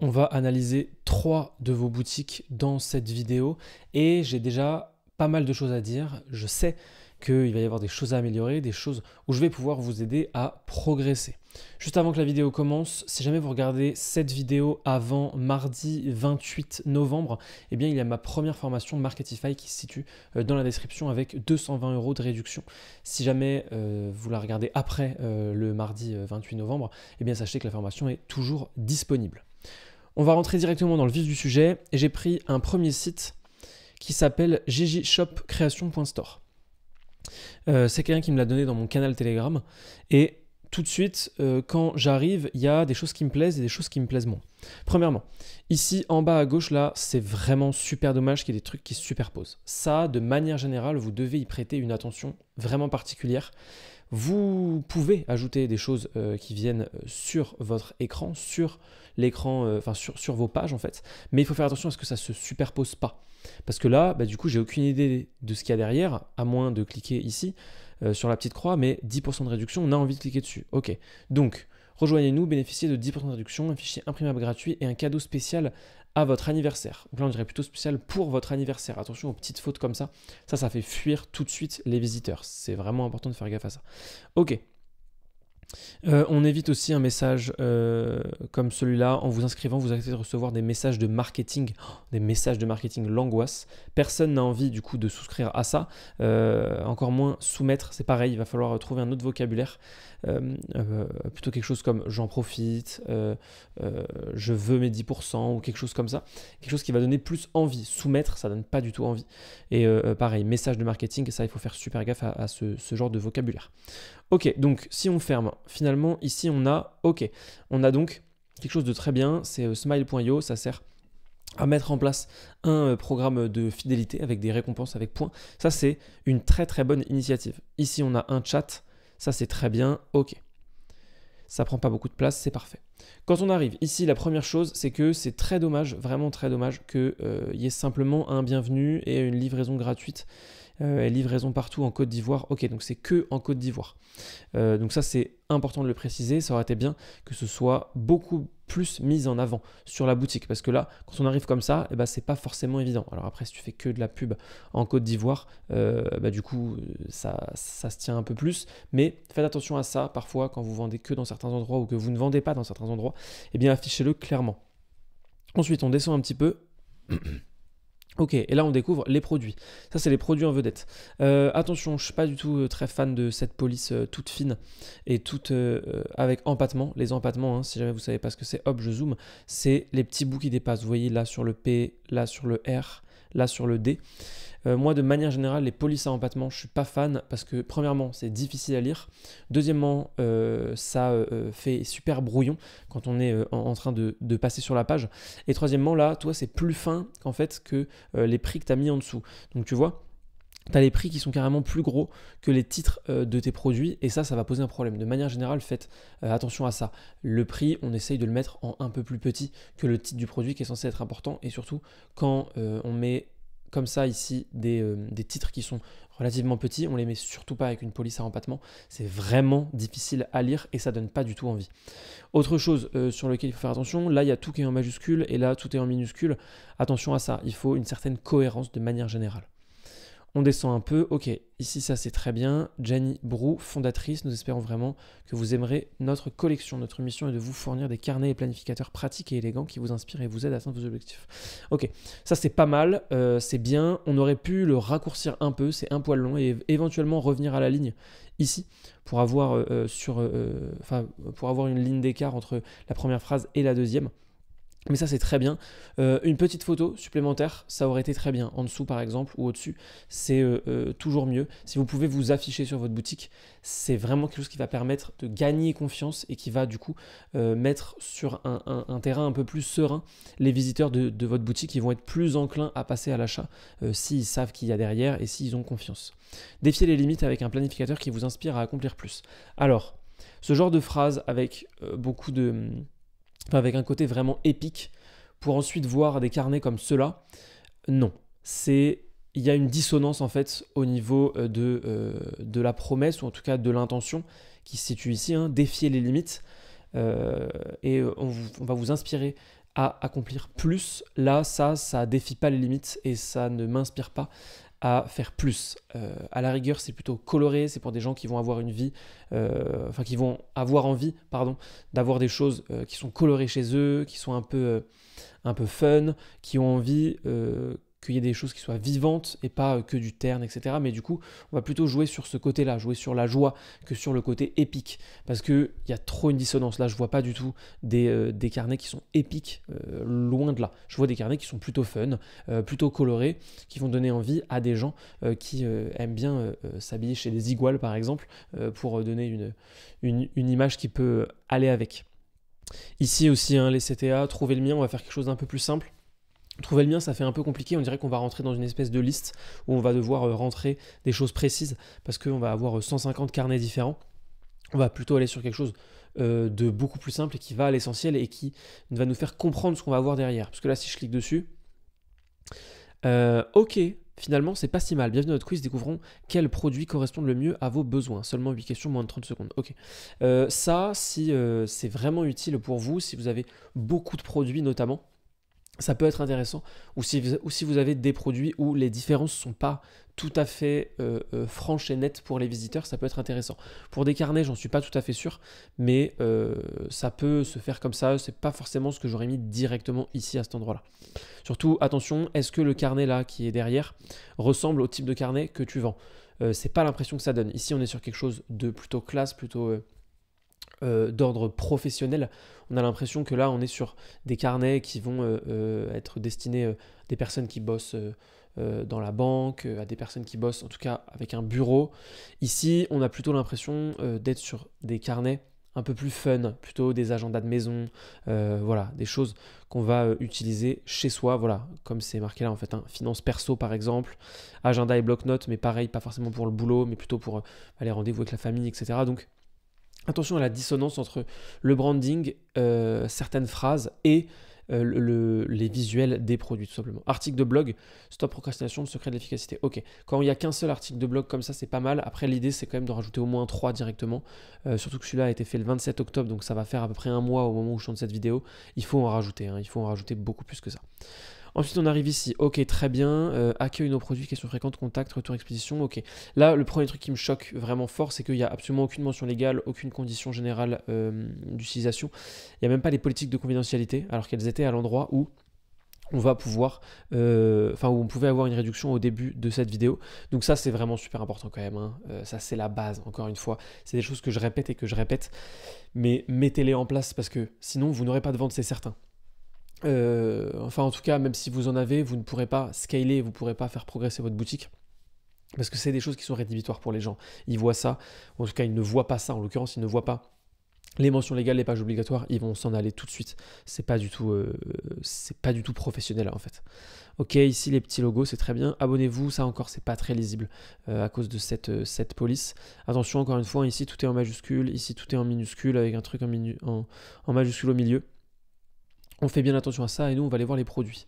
On va analyser trois de vos boutiques dans cette vidéo et j'ai déjà pas mal de choses à dire. Je sais qu'il va y avoir des choses à améliorer, des choses où je vais pouvoir vous aider à progresser. Juste avant que la vidéo commence, si jamais vous regardez cette vidéo avant mardi 28 novembre, eh bien il y a ma première formation Marketify qui se situe euh, dans la description avec 220 euros de réduction. Si jamais euh, vous la regardez après euh, le mardi 28 novembre, eh bien sachez que la formation est toujours disponible. On va rentrer directement dans le vif du sujet et j'ai pris un premier site qui s'appelle ggshopcreation.store. Euh, c'est quelqu'un qui me l'a donné dans mon canal Telegram et tout de suite, euh, quand j'arrive, il y a des choses qui me plaisent et des choses qui me plaisent moins. Premièrement, ici en bas à gauche, là, c'est vraiment super dommage qu'il y ait des trucs qui se superposent. Ça, de manière générale, vous devez y prêter une attention vraiment particulière. Vous pouvez ajouter des choses euh, qui viennent euh, sur votre écran, sur l'écran, euh, enfin sur, vos pages en fait. Mais il faut faire attention à ce que ça ne se superpose pas. Parce que là, bah, du coup, j'ai aucune idée de ce qu'il y a derrière, à moins de cliquer ici sur la petite croix, mais 10% de réduction, on a envie de cliquer dessus. Ok, donc rejoignez-nous, bénéficiez de 10% de réduction, un fichier imprimable gratuit et un cadeau spécial votre anniversaire. Donc là, on dirait plutôt spécial pour votre anniversaire. Attention aux petites fautes comme ça. Ça, ça fait fuir tout de suite les visiteurs. C'est vraiment important de faire gaffe à ça. Ok. Euh, on évite aussi un message euh, comme celui-là. En vous inscrivant, vous allez recevoir des messages de marketing. Oh, des messages de marketing, l'angoisse. Personne n'a envie du coup de souscrire à ça. Euh, encore moins soumettre, c'est pareil, il va falloir trouver un autre vocabulaire. Euh, euh, plutôt quelque chose comme j'en profite, euh, je veux mes 10% ou quelque chose comme ça, quelque chose qui va donner plus envie. Soumettre, ça donne pas du tout envie. Et pareil, message de marketing, ça il faut faire super gaffe à, ce, ce genre de vocabulaire. Ok, donc si on ferme, finalement ici on a, ok, on a donc quelque chose de très bien, c'est smile.io, ça sert à mettre en place un programme de fidélité avec des récompenses avec points. Ça, c'est une très très bonne initiative. Ici, on a un chat ça, c'est très bien. Ok. Ça prend pas beaucoup de place, c'est parfait. Quand on arrive ici, la première chose, c'est que c'est très dommage, vraiment très dommage, qu'il euh, y ait simplement un bienvenu et une livraison gratuite. Euh, et livraison partout en Côte d'Ivoire. Ok, donc c'est que en Côte d'Ivoire. Euh, donc ça, c'est important de le préciser. Ça aurait été bien que ce soit beaucoup plus mise en avant sur la boutique. Parce que là, quand on arrive comme ça, et eh ben, c'est pas forcément évident. Alors après, si tu fais que de la pub en Côte d'Ivoire, euh, bah, du coup, ça, ça se tient un peu plus. Mais faites attention à ça. Parfois, quand vous vendez que dans certains endroits ou que vous ne vendez pas dans certains endroits, eh bien, affichez-le clairement. Ensuite, on descend un petit peu. Ok, et là on découvre les produits. Ça c'est les produits en vedette. Euh, attention, je suis pas du tout euh, très fan de cette police euh, toute fine et toute avec empattement. Les empattements, hein. si jamais vous savez pas ce que c'est, hop, je zoome, c'est les petits bouts qui dépassent. Vous voyez là sur le P, là sur le R, là sur le D. Euh, moi, de manière générale, les polices à empattement, je suis pas fan parce que, premièrement, c'est difficile à lire. Deuxièmement, euh, ça euh, fait super brouillon quand on est en, train de, passer sur la page. Et troisièmement, là, toi, c'est plus fin qu'en fait que les prix que tu as mis en dessous. Donc, tu vois, tu les prix qui sont carrément plus gros que les titres euh, de tes produits et ça, ça va poser un problème. De manière générale, faites euh, attention à ça. Le prix, on essaye de le mettre en un peu plus petit que le titre du produit qui est censé être important et surtout quand euh, on met comme ça ici des, titres qui sont relativement petits, on les met surtout pas avec une police à empattement, c'est vraiment difficile à lire et ça donne pas du tout envie. Autre chose sur lequel il faut faire attention, là il y a tout qui est en majuscule et là tout est en minuscule, attention à ça, il faut une certaine cohérence de manière générale. On descend un peu, ok, ici ça c'est très bien. Jenny Brou, fondatrice, nous espérons vraiment que vous aimerez notre collection. Notre mission est de vous fournir des carnets et planificateurs pratiques et élégants qui vous inspirent et vous aident à atteindre vos objectifs. Ok, ça c'est pas mal, euh, c'est bien. On aurait pu le raccourcir un peu, c'est un poil long, et éventuellement revenir à la ligne ici pour avoir, euh, euh, sur, pour avoir une ligne d'écart entre la première phrase et la deuxième. Mais ça, c'est très bien. Euh, une petite photo supplémentaire, ça aurait été très bien. En dessous, par exemple, ou au-dessus, c'est euh, euh, toujours mieux. Si vous pouvez vous afficher sur votre boutique, c'est vraiment quelque chose qui va permettre de gagner confiance et qui va, du coup, mettre sur un, terrain un peu plus serein les visiteurs de, votre boutique. Ils vont être plus enclins à passer à l'achat s'ils savent qu'il y a derrière et s'ils ont confiance. Défiez les limites avec un planificateur qui vous inspire à accomplir plus. Alors, ce genre de phrase avec beaucoup de avec un côté vraiment épique, pour ensuite voir des carnets comme ceux-là. Non, c'est il y a une dissonance en fait au niveau euh, de, euh, de la promesse ou en tout cas de l'intention qui se situe ici, hein, défier les limites euh, et on, va vous inspirer à accomplir plus. Là, ça, ça défie pas les limites et ça ne m'inspire pas à faire plus. Euh, à la rigueur, c'est plutôt coloré, c'est pour des gens qui vont avoir une vie, euh, enfin qui vont avoir envie, pardon, d'avoir des choses euh, qui sont colorées chez eux, qui sont un peu, un peu fun, qui ont envie qu'il y ait des choses qui soient vivantes et pas euh, que du terne, etc. Mais du coup, on va plutôt jouer sur ce côté-là, jouer sur la joie que sur le côté épique. Parce qu'il y a trop une dissonance. Là, je vois pas du tout des, euh, carnets qui sont épiques, euh, loin de là. Je vois des carnets qui sont plutôt fun, plutôt colorés, qui vont donner envie à des gens qui aiment bien s'habiller chez des iguales, par exemple, pour donner une, une, image qui peut aller avec. Ici aussi, hein, les CTA, trouver le mien, on va faire quelque chose d'un peu plus simple. Trouver le mien, ça fait un peu compliqué. On dirait qu'on va rentrer dans une espèce de liste où on va devoir euh, rentrer des choses précises parce qu'on va avoir 150 euh, carnets différents. On va plutôt aller sur quelque chose euh, de beaucoup plus simple et qui va à l'essentiel et qui va nous faire comprendre ce qu'on va avoir derrière. Parce que là, si je clique dessus, ok, finalement, c'est pas si mal. Bienvenue à notre quiz, découvrons quels produits correspondent le mieux à vos besoins. Seulement 8 questions, moins de 30 secondes. Ok. ça, si c'est vraiment utile pour vous, si vous avez beaucoup de produits notamment, ça peut être intéressant. Ou si, vous, avez des produits où les différences ne sont pas tout à fait euh, euh, franches et nettes pour les visiteurs, ça peut être intéressant. Pour des carnets, j'en suis pas tout à fait sûr, mais euh, ça peut se faire comme ça. C'est pas forcément ce que j'aurais mis directement ici à cet endroit-là. Surtout, attention, est-ce que le carnet là qui est derrière ressemble au type de carnet que tu vends C'est pas l'impression que ça donne. Ici, on est sur quelque chose de plutôt classe, plutôt euh, d'ordre professionnel. On a l'impression que là, on est sur des carnets qui vont euh, euh, être destinés à des personnes qui bossent dans la banque, à des personnes qui bossent en tout cas avec un bureau. Ici, on a plutôt l'impression d'être sur des carnets un peu plus fun, plutôt des agendas de maison, voilà, des choses qu'on va utiliser chez soi, voilà, comme c'est marqué là en fait, hein, finances finance perso par exemple, agenda et bloc-notes, mais pareil, pas forcément pour le boulot, mais plutôt pour aller bah, rendez-vous avec la famille, etc. Donc, Attention à la dissonance entre le branding, euh, certaines phrases et euh, les visuels des produits, tout simplement. Article de blog, stop procrastination, le secret de l'efficacité. Ok, quand il n'y a qu'un seul article de blog comme ça, c'est pas mal. Après, l'idée, c'est quand même de rajouter au moins trois directement. Euh, surtout que celui-là a été fait le 27 octobre, donc ça va faire à peu près un mois au moment où je tourne cette vidéo. Il faut en rajouter, hein. il faut en rajouter beaucoup plus que ça. Ensuite, on arrive ici. Ok, très bien. Euh, accueil nos produits, Questions fréquentes, contact, retour exposition, Ok. Là, le premier truc qui me choque vraiment fort, c'est qu'il n'y a absolument aucune mention légale, aucune condition générale euh, d'utilisation. Il n'y a même pas les politiques de confidentialité, alors qu'elles étaient à l'endroit où on va pouvoir, euh, où on pouvait avoir une réduction au début de cette vidéo. Donc ça c'est vraiment super important quand même. Hein. Euh, ça c'est la base. Encore une fois, c'est des choses que je répète et que je répète, mais mettez-les en place parce que sinon vous n'aurez pas de vente, c'est certain. Euh, enfin, en tout cas, même si vous en avez, vous ne pourrez pas scaler, vous ne pourrez pas faire progresser votre boutique. Parce que c'est des choses qui sont rédhibitoires pour les gens. Ils voient ça, en tout cas, ils ne voient pas ça. En l'occurrence, ils ne voient pas les mentions légales, les pages obligatoires, ils vont s'en aller tout de suite. C'est pas du tout, euh, pas du tout professionnel en fait. Ok, ici les petits logos, c'est très bien. Abonnez-vous, ça encore, c'est pas très lisible euh, à cause de cette, police. Attention encore une fois, ici tout est en majuscule, ici tout est en minuscule avec un truc en majuscule au milieu on fait bien attention à ça et nous on va aller voir les produits.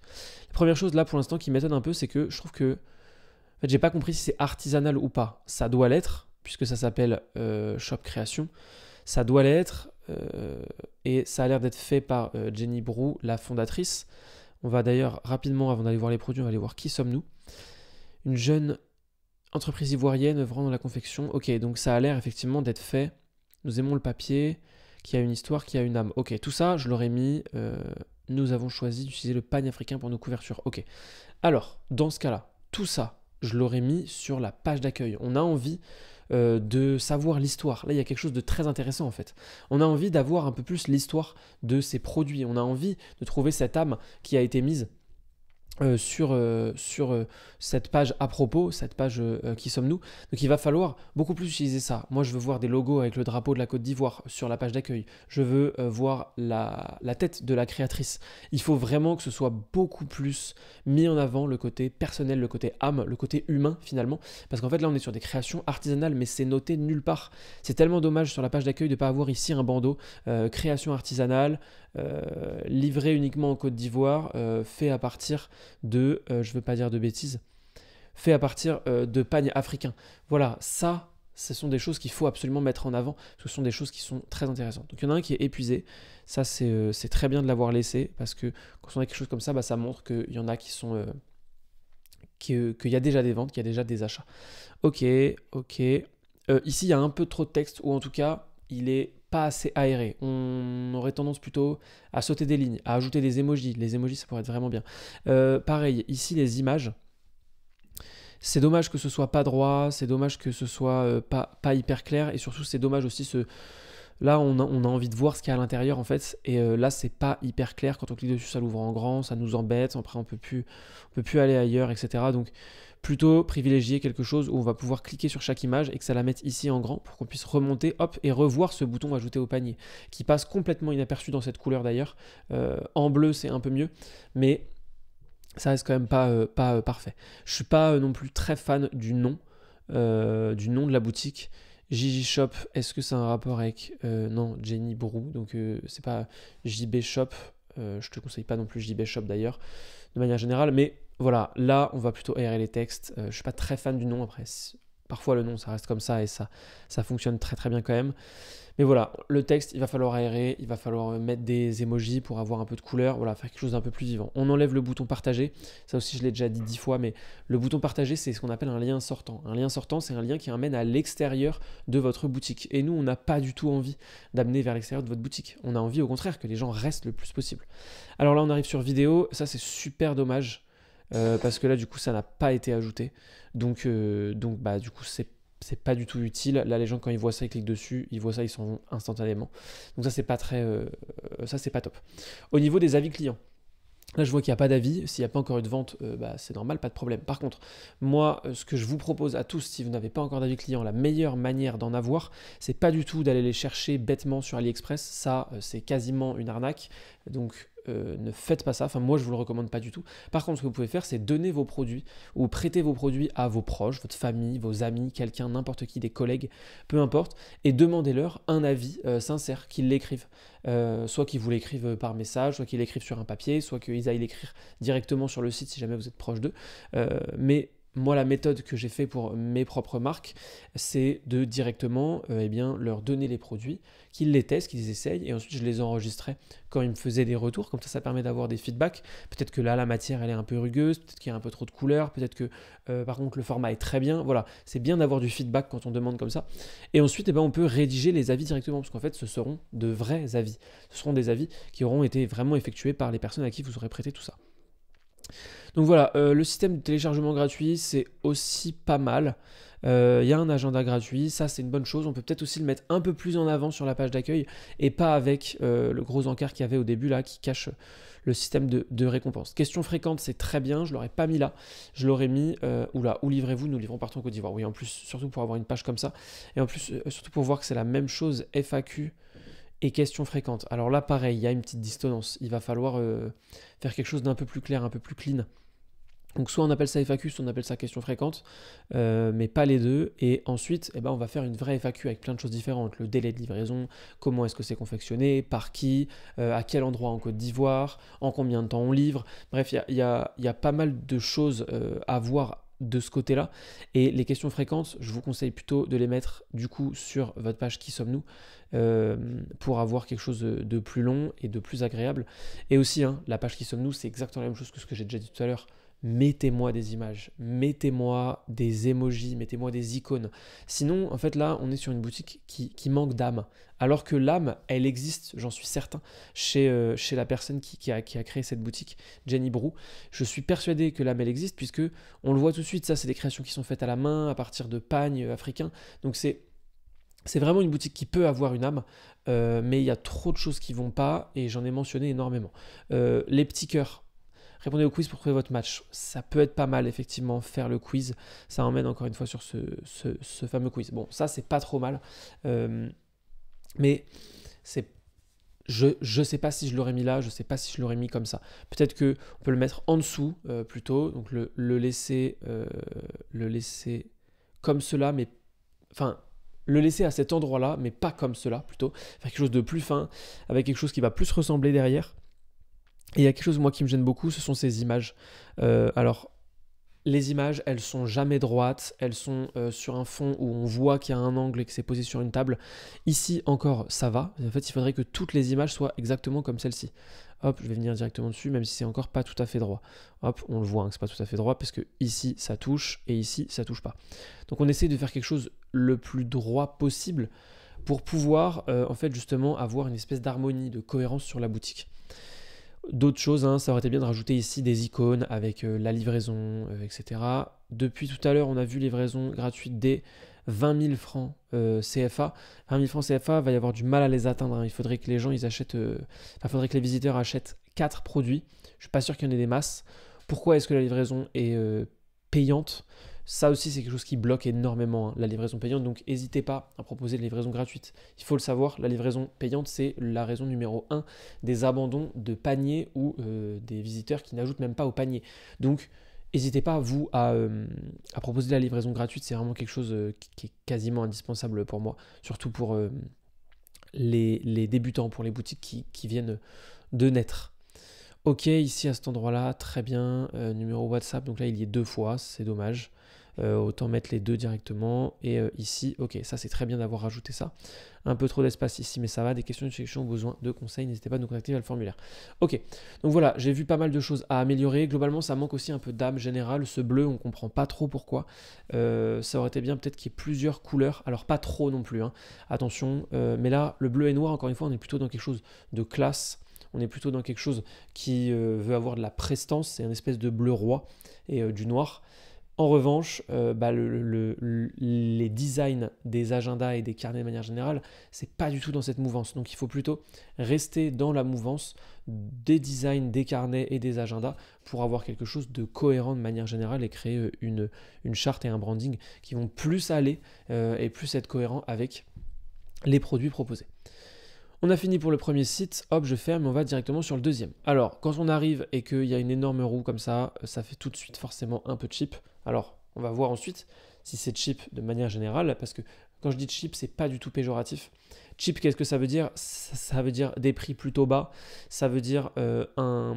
La première chose là pour l'instant qui m'étonne un peu, c'est que je trouve que en fait, j'ai pas compris si c'est artisanal ou pas. Ça doit l'être puisque ça s'appelle euh, Shop Création. Ça doit l'être euh, et ça a l'air d'être fait par euh, Jenny Brou, la fondatrice. On va d'ailleurs rapidement avant d'aller voir les produits, on va aller voir qui sommes-nous. Une jeune entreprise ivoirienne œuvrant dans la confection. Ok, donc ça a l'air effectivement d'être fait. Nous aimons le papier qui a une histoire, qui a une âme. Ok, tout ça, je l'aurais mis. Euh, nous avons choisi d'utiliser le panne africain pour nos couvertures. Ok. Alors, dans ce cas-là, tout ça, je l'aurais mis sur la page d'accueil. On a envie euh, de savoir l'histoire. Là, il y a quelque chose de très intéressant en fait. On a envie d'avoir un peu plus l'histoire de ces produits. On a envie de trouver cette âme qui a été mise euh, sur, euh, sur euh, cette page à propos, cette page qui sommes-nous. Donc il va falloir beaucoup plus utiliser ça. Moi je veux voir des logos avec le drapeau de la Côte d'Ivoire sur la page d'accueil. Je veux voir la, la, tête de la créatrice. Il faut vraiment que ce soit beaucoup plus mis en avant le côté personnel, le côté âme, le côté humain finalement. Parce qu'en fait là on est sur des créations artisanales mais c'est noté nulle part. C'est tellement dommage sur la page d'accueil de ne pas avoir ici un bandeau création artisanale, euh, livré uniquement en Côte d'Ivoire, euh, fait à partir de, euh, je ne veux pas dire de bêtises, fait à partir de pagne africain. Voilà, ça, ce sont des choses qu'il faut absolument mettre en avant, ce sont des choses qui sont très intéressantes. Donc il y en a un qui est épuisé, ça c'est très bien de l'avoir laissé, parce que quand on a quelque chose comme ça, bah, ça montre qu'il y en a qui sont... qu'il y a déjà des ventes, qu'il y a déjà des achats. Ok, ok. ici, il y a un peu trop de texte, ou en tout cas, il est pas assez aéré. On aurait tendance plutôt à sauter des lignes, à ajouter des emojis. Les emojis, ça pourrait être vraiment bien. Euh, pareil, ici, les images. C'est dommage que ce soit pas droit, c'est dommage que ce soit euh, pas, pas hyper clair, et surtout, c'est dommage aussi ce. Là, on a, on a, envie de voir ce qu'il y a à l'intérieur, en fait, et euh, là, c'est pas hyper clair. Quand on clique dessus, ça l'ouvre en grand, ça nous embête, après, on peut plus, on peut plus aller ailleurs, etc. Donc, plutôt privilégier quelque chose où on va pouvoir cliquer sur chaque image et que ça la mette ici en grand pour qu'on puisse remonter hop et revoir ce bouton ajouté au panier qui passe complètement inaperçu dans cette couleur d'ailleurs. Euh, en bleu c'est un peu mieux mais ça reste quand même pas, euh, pas euh, parfait. Je suis pas non plus très fan du nom du nom de la boutique. Gigi Shop, est-ce que c'est un rapport avec non Jenny Brou donc c'est pas JB Shop. je te conseille pas non plus JB Shop d'ailleurs de manière générale mais voilà, là, on va plutôt aérer les textes. Je euh, je suis pas très fan du nom après. Parfois, le nom, ça reste comme ça et ça, ça fonctionne très très bien quand même. Mais voilà, le texte, il va falloir aérer, il va falloir euh, mettre des emojis pour avoir un peu de couleur, voilà, faire quelque chose d'un peu plus vivant. On enlève le bouton partager, ça aussi je l'ai déjà dit dix fois, mais le bouton partager, c'est ce qu'on appelle un lien sortant. Un lien sortant, c'est un lien qui amène à l'extérieur de votre boutique. Et nous, on n'a pas du tout envie d'amener vers l'extérieur de votre boutique. On a envie, au contraire, que les gens restent le plus possible. Alors là, on arrive sur vidéo, ça c'est super dommage. Euh, parce que là du coup ça n'a pas été ajouté. Donc, euh, donc bah du coup c'est pas du tout utile. Là, les gens, quand ils voient ça, ils cliquent dessus, ils voient ça, ils s'en vont instantanément. Donc ça, c'est pas très, euh, ça c'est pas top. Au niveau des avis clients, Là, je vois qu'il n'y a pas d'avis. S'il n'y a pas encore eu de vente, bah, c'est normal, pas de problème. Par contre, moi, ce que je vous propose à tous, si vous n'avez pas encore d'avis client, la meilleure manière d'en avoir, c'est pas du tout d'aller les chercher bêtement sur AliExpress. Ça, c'est quasiment une arnaque. Donc, euh, ne faites pas ça. Enfin, moi, je vous le recommande pas du tout. Par contre, ce que vous pouvez faire, c'est donner vos produits ou prêter vos produits à vos proches, votre famille, vos amis, quelqu'un, n'importe qui, des collègues, peu importe, et demandez-leur un avis euh, sincère, qu'ils l'écrivent. Euh, soit qu'ils vous l'écrivent par message, soit qu'ils l'écrivent sur un papier, soit qu'ils aillent l'écrire directement sur le site si jamais vous êtes proche d'eux. mais moi, la méthode que j'ai fait pour mes propres marques, c'est de directement euh, eh bien, leur donner les produits, qu'ils les testent, qu'ils essayent, et ensuite je les enregistrais quand ils me faisaient des retours. Comme ça, ça permet d'avoir des feedbacks. Peut-être que là, la matière, elle est un peu rugueuse, peut-être qu'il y a un peu trop de couleurs, peut-être que euh, par contre, le format est très bien. Voilà, c'est bien d'avoir du feedback quand on demande comme ça. Et ensuite, et eh ben, on peut rédiger les avis directement, parce qu'en fait, ce seront de vrais avis. Ce seront des avis qui auront été vraiment effectués par les personnes à qui vous aurez prêté tout ça. Donc voilà, euh, le système de téléchargement gratuit, c'est aussi pas mal. Il euh, y a un agenda gratuit, ça c'est une bonne chose. On peut peut-être aussi le mettre un peu plus en avant sur la page d'accueil et pas avec euh, le gros encart qu'il y avait au début là qui cache le système de, récompense. Question fréquente, c'est très bien, je l'aurais pas mis là, je l'aurais mis euh, ou là, où livrez-vous, nous livrons partout en Côte d'Ivoire. Oui, en plus, surtout pour avoir une page comme ça et en plus, surtout pour voir que c'est la même chose FAQ et question fréquente. Alors là, pareil, il y a une petite dissonance. Il va falloir euh, faire quelque chose d'un peu plus clair, un peu plus clean. Donc soit on appelle ça FAQ, soit on appelle ça question fréquente, euh, mais pas les deux. Et ensuite, eh ben, on va faire une vraie FAQ avec plein de choses différentes. Le délai de livraison, comment est-ce que c'est confectionné, par qui, euh, à quel endroit en Côte d'Ivoire, en combien de temps on livre. Bref, il y a, pas mal de choses à voir de ce côté-là. Et les questions fréquentes, je vous conseille plutôt de les mettre du coup sur votre page Qui sommes-nous euh, pour avoir quelque chose de, plus long et de plus agréable. Et aussi, hein, la page Qui sommes-nous, c'est exactement la même chose que ce que j'ai déjà dit tout à l'heure mettez-moi des images, mettez-moi des emojis, mettez-moi des icônes. Sinon, en fait, là, on est sur une boutique qui, manque d'âme. Alors que l'âme, elle existe, j'en suis certain, chez, euh, chez la personne qui, qui, a, créé cette boutique, Jenny Brou. Je suis persuadé que l'âme, elle existe, puisque on le voit tout de suite, ça, c'est des créations qui sont faites à la main, à partir de pagnes euh, africains. Donc c'est... C'est vraiment une boutique qui peut avoir une âme, euh, mais il y a trop de choses qui vont pas et j'en ai mentionné énormément. les petits cœurs, Répondez au quiz pour trouver votre match. Ça peut être pas mal, effectivement, faire le quiz. Ça emmène encore une fois sur ce, fameux quiz. Bon, ça, c'est pas trop mal. Euh, mais c'est je ne sais pas si je l'aurais mis là, je ne sais pas si je l'aurais mis comme ça. Peut-être que on peut le mettre en dessous euh, plutôt, donc le, laisser euh, le laisser comme cela, mais enfin le laisser à cet endroit-là, mais pas comme cela plutôt, faire quelque chose de plus fin, avec quelque chose qui va plus ressembler derrière il y a quelque chose, moi, qui me gêne beaucoup, ce sont ces images. Euh, alors, les images, elles sont jamais droites, elles sont euh, sur un fond où on voit qu'il y a un angle et que c'est posé sur une table. Ici encore, ça va. En fait, il faudrait que toutes les images soient exactement comme celle-ci. Hop, je vais venir directement dessus, même si c'est encore pas tout à fait droit. Hop, on le voit, hein, que c'est pas tout à fait droit, parce que ici ça touche et ici ça touche pas. Donc on essaie de faire quelque chose le plus droit possible pour pouvoir, euh, en fait, justement, avoir une espèce d'harmonie, de cohérence sur la boutique. D'autres choses, hein. ça aurait été bien de rajouter ici des icônes avec euh, la livraison, euh, etc. Depuis tout à l'heure, on a vu livraison gratuite des 20 000 francs CFA. 20 000 francs CFA, va y avoir du mal à les atteindre. Hein. Il faudrait que les gens, achètent, euh, Il faudrait que les visiteurs achètent 4 produits. Je suis pas sûr qu'il y en ait des masses. Pourquoi est-ce que la livraison est payante ça aussi, c'est quelque chose qui bloque énormément hein, la livraison payante, donc n'hésitez pas à proposer de livraison gratuite. Il faut le savoir, la livraison payante, c'est la raison numéro 1 des abandons de paniers ou euh, des visiteurs qui n'ajoutent même pas au panier. Donc, N'hésitez pas, vous, à, euh, proposer la livraison gratuite. C'est vraiment quelque chose euh, qui, est quasiment indispensable pour moi, surtout pour les, débutants, pour les boutiques qui, qui, viennent de naître. Ok, ici à cet endroit-là, très bien. numéro WhatsApp, donc là, il y est deux fois, c'est dommage. Euh, autant mettre les deux directement. Et euh, ici, ok, ça c'est très bien d'avoir rajouté ça. Un peu trop d'espace ici, mais ça va. Des questions de sélection, besoin de conseils, n'hésitez pas à nous contacter via le formulaire. Ok, donc voilà, j'ai vu pas mal de choses à améliorer. Globalement, ça manque aussi un peu d'âme générale. Ce bleu, on comprend pas trop pourquoi. Euh, ça aurait été bien peut-être qu'il y ait plusieurs couleurs. Alors pas trop non plus, hein. attention. mais là, le bleu et noir, encore une fois, on est plutôt dans quelque chose de classe on est plutôt dans quelque chose qui veut avoir de la prestance, c'est un espèce de bleu roi et du noir. En revanche, euh, bah, les designs des agendas et des carnets de manière générale, c'est pas du tout dans cette mouvance. Donc il faut plutôt rester dans la mouvance des designs, des carnets et des agendas pour avoir quelque chose de cohérent de manière générale et créer euh, une, charte et un branding qui vont plus aller euh, et plus être cohérent avec les produits proposés. On a fini pour le premier site, hop, je ferme on va directement sur le deuxième. Alors, quand on arrive et qu'il y a une énorme roue comme ça, euh, ça fait tout de suite forcément un peu cheap. Alors, on va voir ensuite si c'est cheap de manière générale, parce que quand je dis cheap, c'est pas du tout péjoratif. Cheap, qu'est-ce que ça veut dire ça, veut dire des prix plutôt bas, ça veut dire euh, un,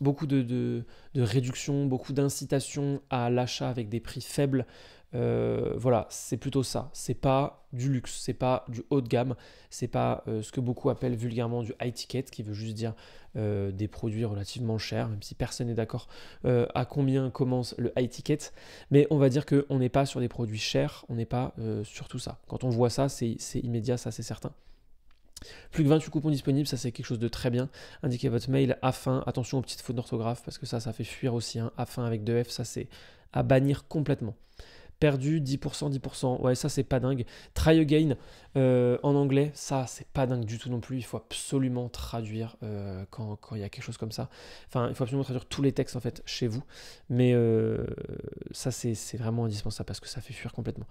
beaucoup de, réduction, de réductions, beaucoup d'incitations à l'achat avec des prix faibles, euh, voilà, c'est plutôt ça. C'est pas du luxe, c'est pas du haut de gamme, c'est pas euh, ce que beaucoup appellent vulgairement du high ticket, qui veut juste dire euh, des produits relativement chers, même si personne n'est d'accord à combien commence le high ticket. Mais on va dire qu'on n'est pas sur des produits chers, on n'est pas sur tout ça. Quand on voit ça, c'est immédiat, ça c'est certain. Plus que 28 coupons disponibles, ça c'est quelque chose de très bien. Indiquez votre mail afin, attention aux petites fautes d'orthographe, parce que ça, ça fait fuir aussi afin hein. avec deux F, ça c'est à bannir complètement perdu 10%, 10%. Ouais, ça c'est pas dingue. Try again euh, en anglais, ça c'est pas dingue du tout non plus. Il faut absolument traduire euh, quand il y a quelque chose comme ça. Enfin, il faut absolument traduire tous les textes en fait chez vous. Mais euh, ça c'est vraiment indispensable parce que ça fait fuir complètement.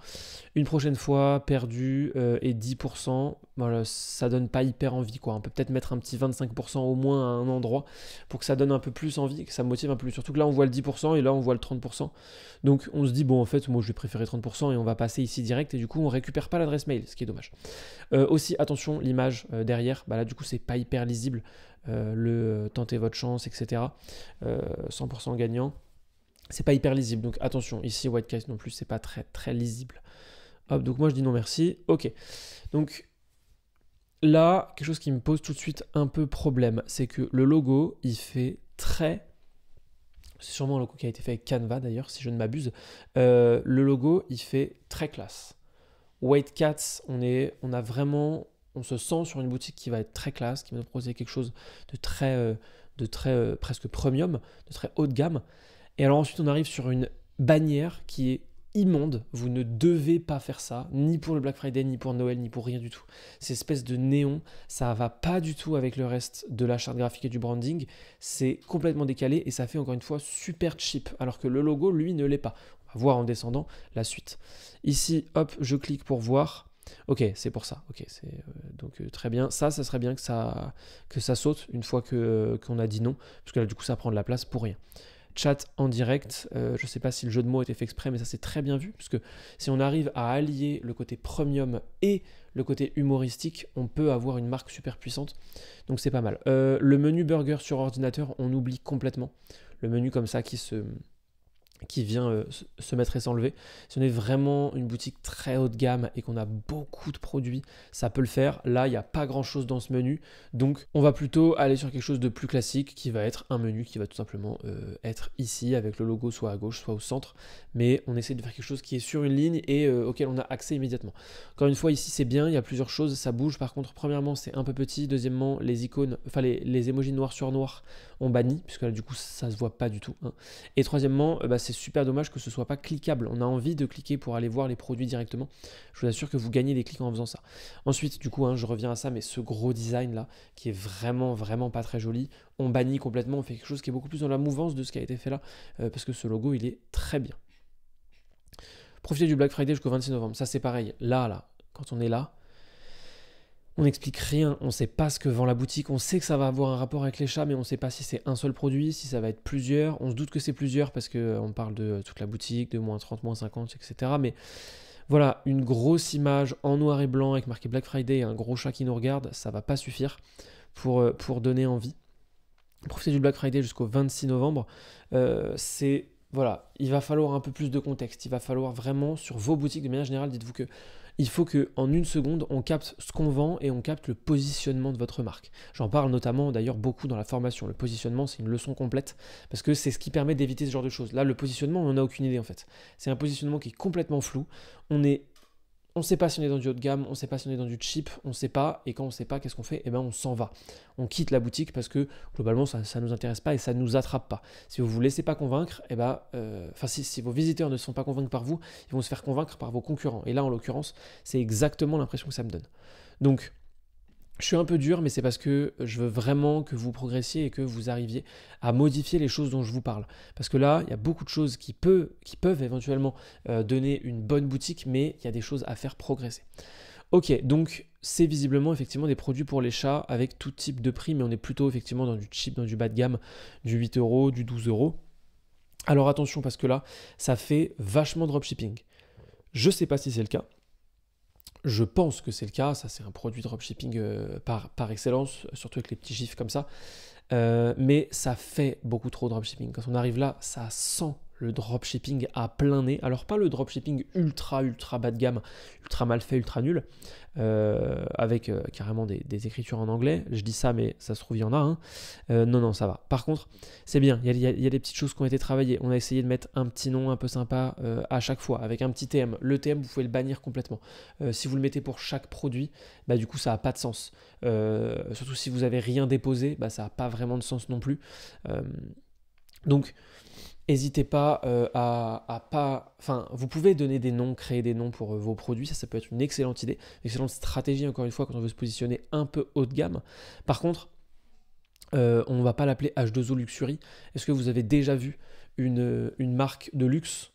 Une prochaine fois, perdu et 10%, voilà, ça donne pas hyper envie quoi. On peut peut-être mettre un petit 25% au moins à un endroit pour que ça donne un peu plus envie, que ça motive un peu plus. Surtout que là on voit le 10% et là on voit le 30%. Donc on se dit, bon en fait, moi je vais préférez 30% et on va passer ici direct et du coup on récupère pas l'adresse mail, ce qui est dommage. Euh, aussi attention l'image euh, derrière, bah là du coup c'est pas hyper lisible, euh, le tentez votre chance, etc. 100% gagnant, c'est pas hyper lisible, donc attention, ici Case non plus c'est pas très très lisible. Hop, donc moi je dis non merci, ok. Donc là, quelque chose qui me pose tout de suite un peu problème, c'est que le logo il fait très c'est sûrement un logo qui a été fait avec Canva d'ailleurs, si je ne m'abuse. Euh, le logo, il fait très classe. White Cats, on, est, on a vraiment, on se sent sur une boutique qui va être très classe, qui va nous proposer quelque chose de très, euh, de très euh, presque premium, de très haut de gamme. Et alors ensuite, on arrive sur une bannière qui est immonde. Vous ne devez pas faire ça, ni pour le Black Friday, ni pour Noël, ni pour rien du tout. Cette espèce de néon, ça va pas du tout avec le reste de la charte graphique et du branding. C'est complètement décalé et ça fait encore une fois super cheap, alors que le logo, lui, ne l'est pas. On va voir en descendant la suite. Ici, hop, je clique pour voir. Ok, c'est pour ça. Ok, c'est euh, donc euh, très bien. Ça, ça serait bien que ça que ça saute une fois que euh, qu'on a dit non, parce que là du coup ça prend de la place pour rien chat en direct. Euh, je ne sais pas si le jeu de mots était fait exprès, mais ça c'est très bien vu, puisque si on arrive à allier le côté premium et le côté humoristique, on peut avoir une marque super puissante. Donc c'est pas mal. Euh, le menu burger sur ordinateur, on oublie complètement. Le menu comme ça qui se, qui vient euh, se mettre et s'enlever. Si on est vraiment une boutique très haut de gamme et qu'on a beaucoup de produits, ça peut le faire. Là, il n'y a pas grand-chose dans ce menu. Donc, on va plutôt aller sur quelque chose de plus classique qui va être un menu qui va tout simplement euh, être ici avec le logo soit à gauche, soit au centre. Mais on essaie de faire quelque chose qui est sur une ligne et euh, auquel on a accès immédiatement. Encore une fois, ici, c'est bien. Il y a plusieurs choses. Ça bouge. Par contre, premièrement, c'est un peu petit. Deuxièmement, les icônes, enfin les, émojis noirs sur noir on bannit, puisque là du coup ça se voit pas du tout. Hein. Et troisièmement, euh, bah, c'est super dommage que ce soit pas cliquable. On a envie de cliquer pour aller voir les produits directement. Je vous assure que vous gagnez des clics en faisant ça. Ensuite, du coup, hein, je reviens à ça, mais ce gros design là, qui est vraiment vraiment pas très joli, on bannit complètement, on fait quelque chose qui est beaucoup plus dans la mouvance de ce qui a été fait là, euh, parce que ce logo il est très bien. Profitez du Black Friday jusqu'au 26 novembre, ça c'est pareil. Là, là, quand on est là, on n'explique rien, on ne sait pas ce que vend la boutique, on sait que ça va avoir un rapport avec les chats, mais on ne sait pas si c'est un seul produit, si ça va être plusieurs. On se doute que c'est plusieurs parce qu'on euh, parle de euh, toute la boutique, de moins 30, moins 50, etc. Mais voilà, une grosse image en noir et blanc avec marqué Black Friday et un gros chat qui nous regarde, ça va pas suffire pour, euh, pour donner envie. Profitez du Black Friday jusqu'au 26 novembre. c'est voilà, il va falloir un peu plus de contexte. Il va falloir vraiment sur vos boutiques de manière générale, dites-vous que il faut que en une seconde, on capte ce qu'on vend et on capte le positionnement de votre marque. J'en parle notamment d'ailleurs beaucoup dans la formation. Le positionnement, c'est une leçon complète parce que c'est ce qui permet d'éviter ce genre de choses. Là, le positionnement, on n'en a aucune idée en fait. C'est un positionnement qui est complètement flou. On est on ne sait pas si on est dans du haut de gamme, on ne sait pas si on est dans du cheap, on ne sait pas, et quand on ne sait pas, qu'est-ce qu'on fait Eh bien, on s'en va. On quitte la boutique parce que globalement, ça ne nous intéresse pas et ça ne nous attrape pas. Si vous ne vous laissez pas convaincre, eh bien, euh, enfin, si, si, vos visiteurs ne sont pas convaincus par vous, ils vont se faire convaincre par vos concurrents. Et là, en l'occurrence, c'est exactement l'impression que ça me donne. Donc, je suis un peu dur, mais c'est parce que je veux vraiment que vous progressiez et que vous arriviez à modifier les choses dont je vous parle. Parce que là, il y a beaucoup de choses qui, peuvent, éventuellement euh, donner une bonne boutique, mais il y a des choses à faire progresser. Ok, donc c'est visiblement effectivement des produits pour les chats avec tout type de prix, mais on est plutôt effectivement dans du cheap, dans du bas de gamme, du 8 euros, du 12 euros. Alors attention parce que là, ça fait vachement dropshipping. Je ne sais pas si c'est le cas, je pense que c'est le cas, ça c'est un produit dropshipping euh, par, par excellence, surtout avec les petits chiffres comme ça. Euh, mais ça fait beaucoup trop dropshipping. Quand on arrive là, ça sent le dropshipping à plein nez. Alors pas le dropshipping ultra ultra bas de gamme, ultra mal fait, ultra nul, euh, avec euh, carrément des, écritures en anglais. Je dis ça, mais ça se trouve il y en a. un. Hein. Euh, non non ça va. Par contre c'est bien. Il y, a des petites choses qui ont été travaillées. On a essayé de mettre un petit nom un peu sympa à chaque fois avec un petit TM. Le TM vous pouvez le bannir complètement. si vous le mettez pour chaque produit, bah du coup ça a pas de sens. surtout si vous avez rien déposé, bah, ça a pas vraiment de sens non plus. donc N'hésitez pas euh, à, pas. Enfin, vous pouvez donner des noms, créer des noms pour euh, vos produits, ça, ça peut être une excellente idée, une excellente stratégie, encore une fois, quand on veut se positionner un peu haut de gamme. Par contre, euh, on ne va pas l'appeler H2O Luxury. Est-ce que vous avez déjà vu une, marque de luxe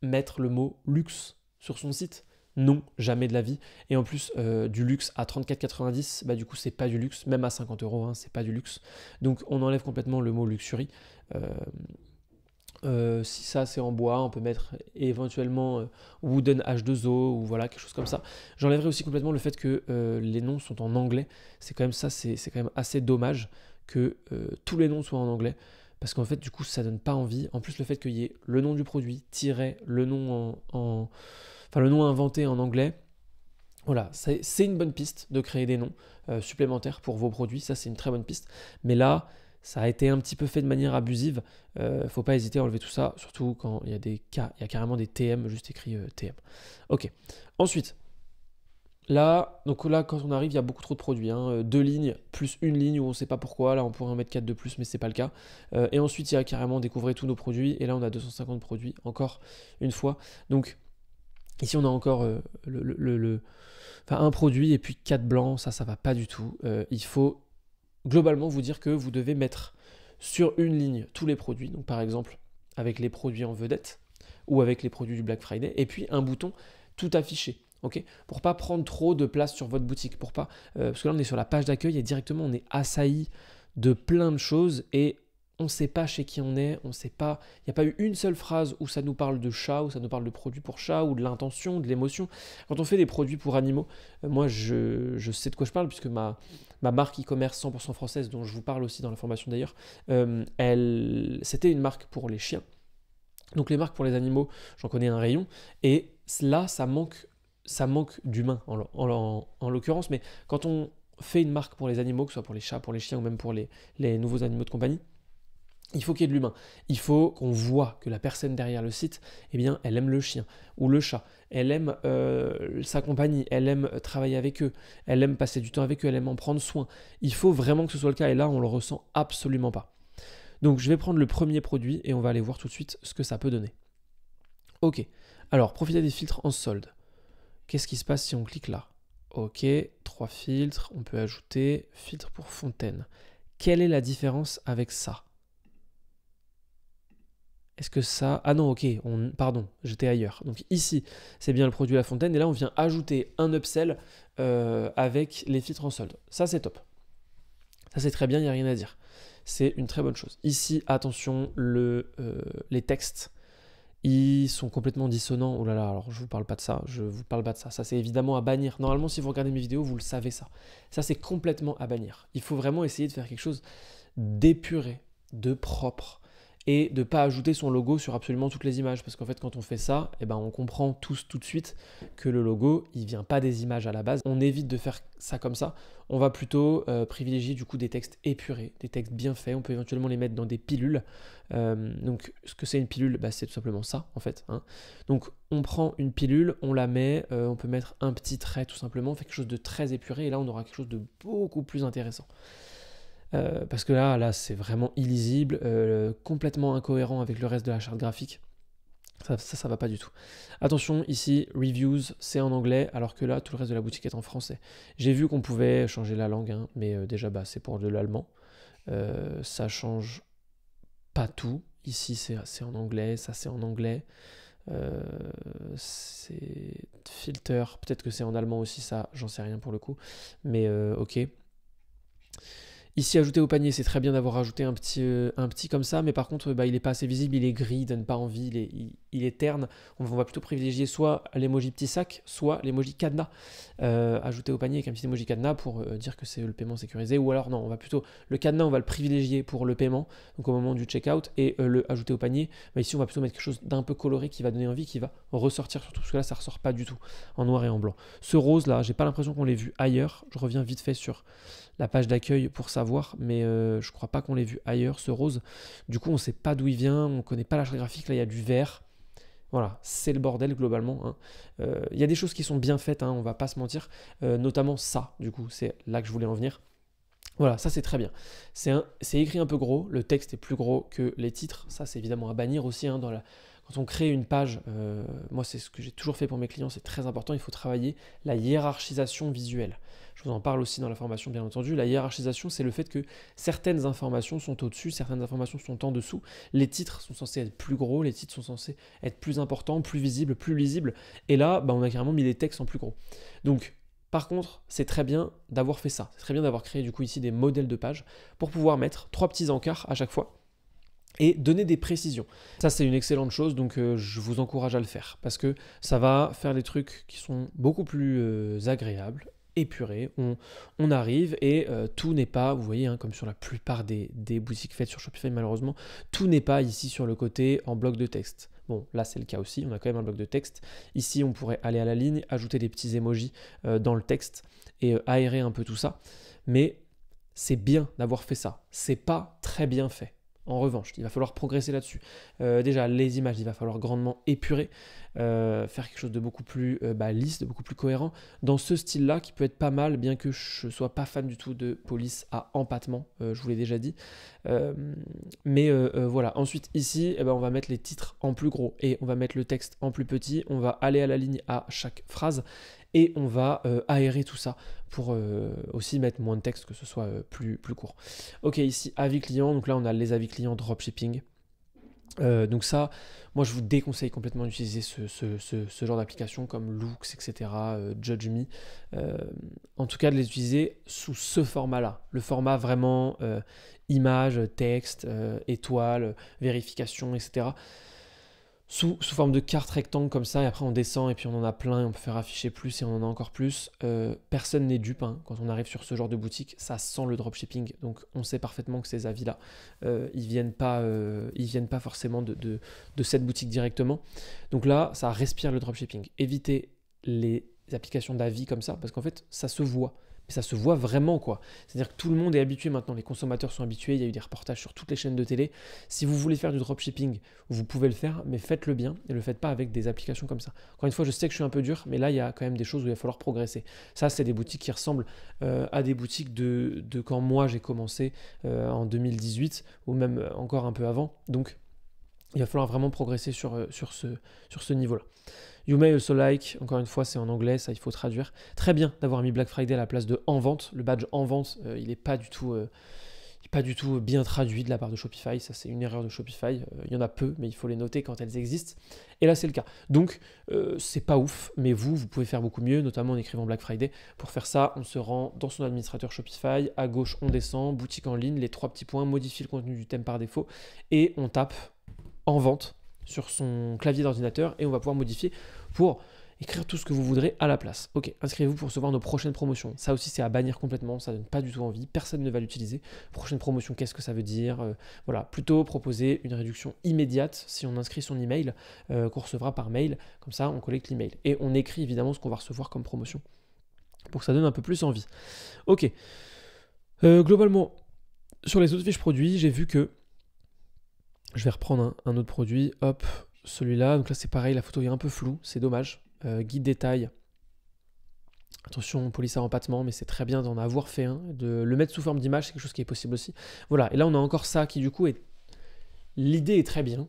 mettre le mot luxe sur son site non, jamais de la vie. Et en plus, du luxe à 34,90, bah du coup, c'est pas du luxe, même à 50 euros, hein, c'est pas du luxe. Donc, on enlève complètement le mot luxury. Euh, euh, si ça c'est en bois, on peut mettre éventuellement euh, Wooden H2O ou voilà quelque chose comme ça. J'enlèverai aussi complètement le fait que euh, les noms sont en anglais. C'est quand même ça, c'est quand même assez dommage que tous les noms soient en anglais parce qu'en fait du coup ça donne pas envie. En plus le fait qu'il y ait le nom du produit tiret le nom en, en, enfin le nom inventé en anglais. Voilà, c'est une bonne piste de créer des noms supplémentaires pour vos produits, ça c'est une très bonne piste. Mais là, ça a été un petit peu fait de manière abusive. Euh, faut pas hésiter à enlever tout ça, surtout quand il y a des cas, il y a carrément des TM, juste écrit euh, TM. Ok. Ensuite, là, donc là, quand on arrive, il y a beaucoup trop de produits. Hein. Euh, deux lignes, plus une ligne où on ne sait pas pourquoi. Là, on pourrait en mettre quatre de plus, mais c'est pas le cas. Euh, et ensuite, il y a carrément découvrir tous nos produits. Et là, on a 250 produits, encore une fois. Donc, Ici, on a encore un produit et puis quatre blancs. Ça, ça va pas du tout. il faut globalement vous dire que vous devez mettre sur une ligne tous les produits, donc par exemple avec les produits en vedette ou avec les produits du Black Friday, et puis un bouton tout affiché. ok, pour pas prendre trop de place sur votre boutique, pour pas, euh, parce que là on est sur la page d'accueil et directement on est assailli de plein de choses et on ne sait pas chez qui on est, on sait pas, il n'y a pas eu une seule phrase où ça nous parle de chat, où ça nous parle de produit pour chat, ou de l'intention, de l'émotion. Quand on fait des produits pour animaux, euh, moi je, sais de quoi je parle, puisque ma, marque e-commerce 100% française, dont je vous parle aussi dans la formation d'ailleurs, euh, c'était une marque pour les chiens. Donc les marques pour les animaux, j'en connais un rayon, et là ça manque, ça manque d'humain en, l'occurrence, mais quand on fait une marque pour les animaux, que ce soit pour les chats, pour les chiens ou même pour les nouveaux animaux de compagnie, il faut qu'il y ait de l'humain. Il faut qu'on voit que la personne derrière le site, eh bien, elle aime le chien ou le chat. Elle aime euh, sa compagnie. Elle aime euh, travailler avec eux. Elle aime passer du temps avec eux. Elle aime en prendre soin. Il faut vraiment que ce soit le cas. Et là, on le ressent absolument pas. Donc, je vais prendre le premier produit et on va aller voir tout de suite ce que ça peut donner. Ok. Alors, profiter des filtres en solde. Qu'est-ce qui se passe si on clique là Ok, trois filtres. On peut ajouter filtre pour fontaine. Quelle est la différence avec ça est-ce que ça... Ah non, ok, on... pardon, j'étais ailleurs. Donc ici, c'est bien le produit La Fontaine, et là, on vient ajouter un upsell euh, avec les filtres en solde. Ça, c'est top. Ça, c'est très bien, il n'y a rien à dire. C'est une très bonne chose. Ici, attention, euh, les textes, ils sont complètement dissonants. Oh là là, alors je vous parle pas de ça, je vous parle pas de ça. Ça, c'est évidemment à bannir. Normalement, si vous regardez mes vidéos, vous le savez ça. Ça, c'est complètement à bannir. Il faut vraiment essayer de faire quelque chose d'épuré, de propre et de ne pas ajouter son logo sur absolument toutes les images. Parce qu'en fait, quand on fait ça, eh ben, on comprend tous tout de suite que le logo, il vient pas des images à la base. On évite de faire ça comme ça. On va plutôt euh, privilégier du coup des textes épurés, des textes bien faits. On peut éventuellement les mettre dans des pilules. Euh, donc, ce que c'est une pilule, bah, c'est tout simplement ça, en fait. Hein. Donc, on prend une pilule, on la met, euh, on peut mettre un petit trait tout simplement, on fait quelque chose de très épuré, et là, on aura quelque chose de beaucoup plus intéressant. Euh, parce que là, là, c'est vraiment illisible, euh, complètement incohérent avec le reste de la charte graphique. Ça, ça, va pas du tout. Attention, ici, reviews, c'est en anglais, alors que là, tout le reste de la boutique est en français. J'ai vu qu'on pouvait changer la langue, hein, mais euh, déjà, bah, c'est pour de l'allemand. ça change pas tout. Ici, c'est en anglais, ça, c'est en anglais. c'est filter, peut-être que c'est en allemand aussi ça, j'en sais rien pour le coup, mais ok. Ici, ajouter au panier, c'est très bien d'avoir ajouté un petit, euh, un petit comme ça, mais par contre, bah, il n'est pas assez visible, il est gris, il donne pas envie, il est, terne. On va plutôt privilégier soit l'emoji petit sac, soit l'emoji cadenas. Euh, ajouter au panier avec un petit emoji cadenas pour euh, dire que c'est le paiement sécurisé, ou alors non, on va plutôt le cadenas, on va le privilégier pour le paiement, donc au moment du checkout, et le ajouter au panier. Bah, ici, on va plutôt mettre quelque chose d'un peu coloré qui va donner envie, qui va ressortir surtout, parce que là, ça ne ressort pas du tout en noir et en blanc. Ce rose là, j'ai pas l'impression qu'on l'ait vu ailleurs. Je reviens vite fait sur la page d'accueil pour savoir mais euh, je crois pas qu'on l'ait vu ailleurs, ce rose. Du coup, on sait pas d'où il vient, on connaît pas la graphique, là il y a du vert. Voilà, c'est le bordel globalement. Hein. Euh, il ya y a des choses qui sont bien faites, hein, on va pas se mentir, euh, notamment ça, du coup, c'est là que je voulais en venir. Voilà, ça c'est très bien. C'est écrit un peu gros, le texte est plus gros que les titres, ça c'est évidemment à bannir aussi hein, dans la, quand on crée une page, moi c'est ce que j'ai toujours fait pour mes clients, c'est très important, il faut travailler la hiérarchisation visuelle je vous en parle aussi dans la formation bien entendu, la hiérarchisation c'est le fait que certaines informations sont au-dessus, certaines informations sont en dessous, les titres sont censés être plus gros, les titres sont censés être plus importants, plus visibles, plus lisibles, et là bah, on a carrément mis les textes en plus gros. Donc par contre, c'est très bien d'avoir fait ça, c'est très bien d'avoir créé du coup ici des modèles de pages pour pouvoir mettre trois petits encarts à chaque fois et donner des précisions. Ça, c'est une excellente chose, donc euh, je vous encourage à le faire, parce que ça va faire des trucs qui sont beaucoup plus euh, agréables épuré, on, arrive et euh, tout n'est pas, vous voyez, hein, comme sur la plupart des, boutiques faites sur Shopify malheureusement, tout n'est pas ici sur le côté en bloc de texte. Bon, là c'est le cas aussi, on a quand même un bloc de texte. Ici, on pourrait aller à la ligne, ajouter des petits emojis euh, dans le texte et euh, aérer un peu tout ça. Mais c'est bien d'avoir fait ça. C'est pas très bien fait. En revanche, il va falloir progresser là-dessus. Euh, déjà, les images, il va falloir grandement épurer, euh, faire quelque chose de beaucoup plus euh, bah, lisse, de beaucoup plus cohérent, dans ce style-là, qui peut être pas mal, bien que je ne sois pas fan du tout de police à empattement, je vous l'ai déjà dit. mais voilà, ensuite ici, eh ben, on va mettre les titres en plus gros et on va mettre le texte en plus petit, on va aller à la ligne à chaque phrase, et on va euh, aérer tout ça pour euh, aussi mettre moins de texte que ce soit euh, plus, plus court. Ok, ici avis client, donc là on a les avis clients dropshipping. donc ça, moi je vous déconseille complètement d'utiliser ce, genre d'application comme Looks, etc., Judge Me. en tout cas de les utiliser sous ce format-là, le format vraiment image, texte, étoile, vérification, etc sous, forme de cartes rectangle comme ça, et après on descend, et puis on en a plein, on peut faire afficher plus, et on en a encore plus. Euh, personne n'est dupe hein. quand on arrive sur ce genre de boutique, ça sent le dropshipping, donc on sait parfaitement que ces avis-là, euh, ils viennent pas, euh, viennent pas forcément de, cette boutique directement. Donc là, ça respire le dropshipping. Évitez les applications d'avis comme ça, parce qu'en fait, ça se voit ça se voit vraiment quoi. C'est-à-dire que tout le monde est habitué maintenant, les consommateurs sont habitués, il y a eu des reportages sur toutes les chaînes de télé. Si vous voulez faire du dropshipping, vous pouvez le faire, mais faites-le bien et le faites pas avec des applications comme ça. Encore une fois, je sais que je suis un peu dur, mais là il y a quand même des choses où il va falloir progresser. Ça, c'est des boutiques qui ressemblent euh, à des boutiques de, quand moi j'ai commencé euh, en 2018 ou même euh, encore un peu avant. Donc il va falloir vraiment progresser sur, euh, sur ce, sur ce niveau-là. You may also like, encore une fois, c'est en anglais, ça il faut traduire. Très bien d'avoir mis Black Friday à la place de en vente. Le badge en vente, euh, il n'est pas du tout. Euh, pas du tout bien traduit de la part de Shopify, ça c'est une erreur de Shopify, il y en a peu, mais il faut les noter quand elles existent, et là c'est le cas. Donc c'est pas ouf, mais vous, vous pouvez faire beaucoup mieux, notamment en écrivant Black Friday. Pour faire ça, on se rend dans son administrateur Shopify, à gauche on descend, boutique en ligne, les trois petits points, modifie le contenu du thème par défaut, et on tape en vente sur son clavier d'ordinateur et on va pouvoir modifier pour écrire tout ce que vous voudrez à la place. Ok, inscrivez-vous pour recevoir nos prochaines promotions. Ça aussi, c'est à bannir complètement, ça donne pas du tout envie, personne ne va l'utiliser. Prochaine promotion, qu'est-ce que ça veut dire euh, Voilà, plutôt proposer une réduction immédiate si on inscrit son email euh, qu'on recevra par mail, comme ça on collecte l'email. Et on écrit évidemment ce qu'on va recevoir comme promotion pour que ça donne un peu plus envie. Ok, euh, globalement, sur les autres fiches produits, j'ai vu que je vais reprendre un, autre produit. Hop, celui-là. Donc là, c'est pareil, la photo est un peu floue, c'est dommage. Euh, guide détail. Attention, police à empattement mais c'est très bien d'en avoir fait un. De le mettre sous forme d'image, c'est quelque chose qui est possible aussi. Voilà, et là, on a encore ça qui, du coup, est. L'idée est très bien.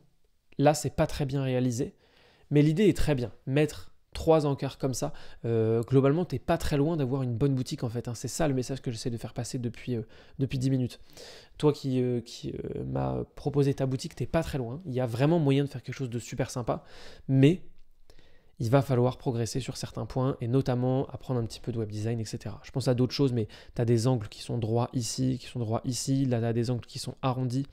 Là, c'est pas très bien réalisé. Mais l'idée est très bien. Mettre trois encarts comme ça, Globalement, euh, globalement, t'es pas très loin d'avoir une bonne boutique en fait. Hein. C'est ça le message que j'essaie de faire passer depuis, euh, depuis 10 minutes. Toi qui, euh, m'as qui m'a proposé ta boutique, t'es pas très loin. Il y a vraiment moyen de faire quelque chose de super sympa, mais il va falloir progresser sur certains points et notamment apprendre un petit peu de web design, etc. Je pense à d'autres choses, mais tu as des angles qui sont droits ici, qui sont droits ici, là tu as des angles qui sont arrondis,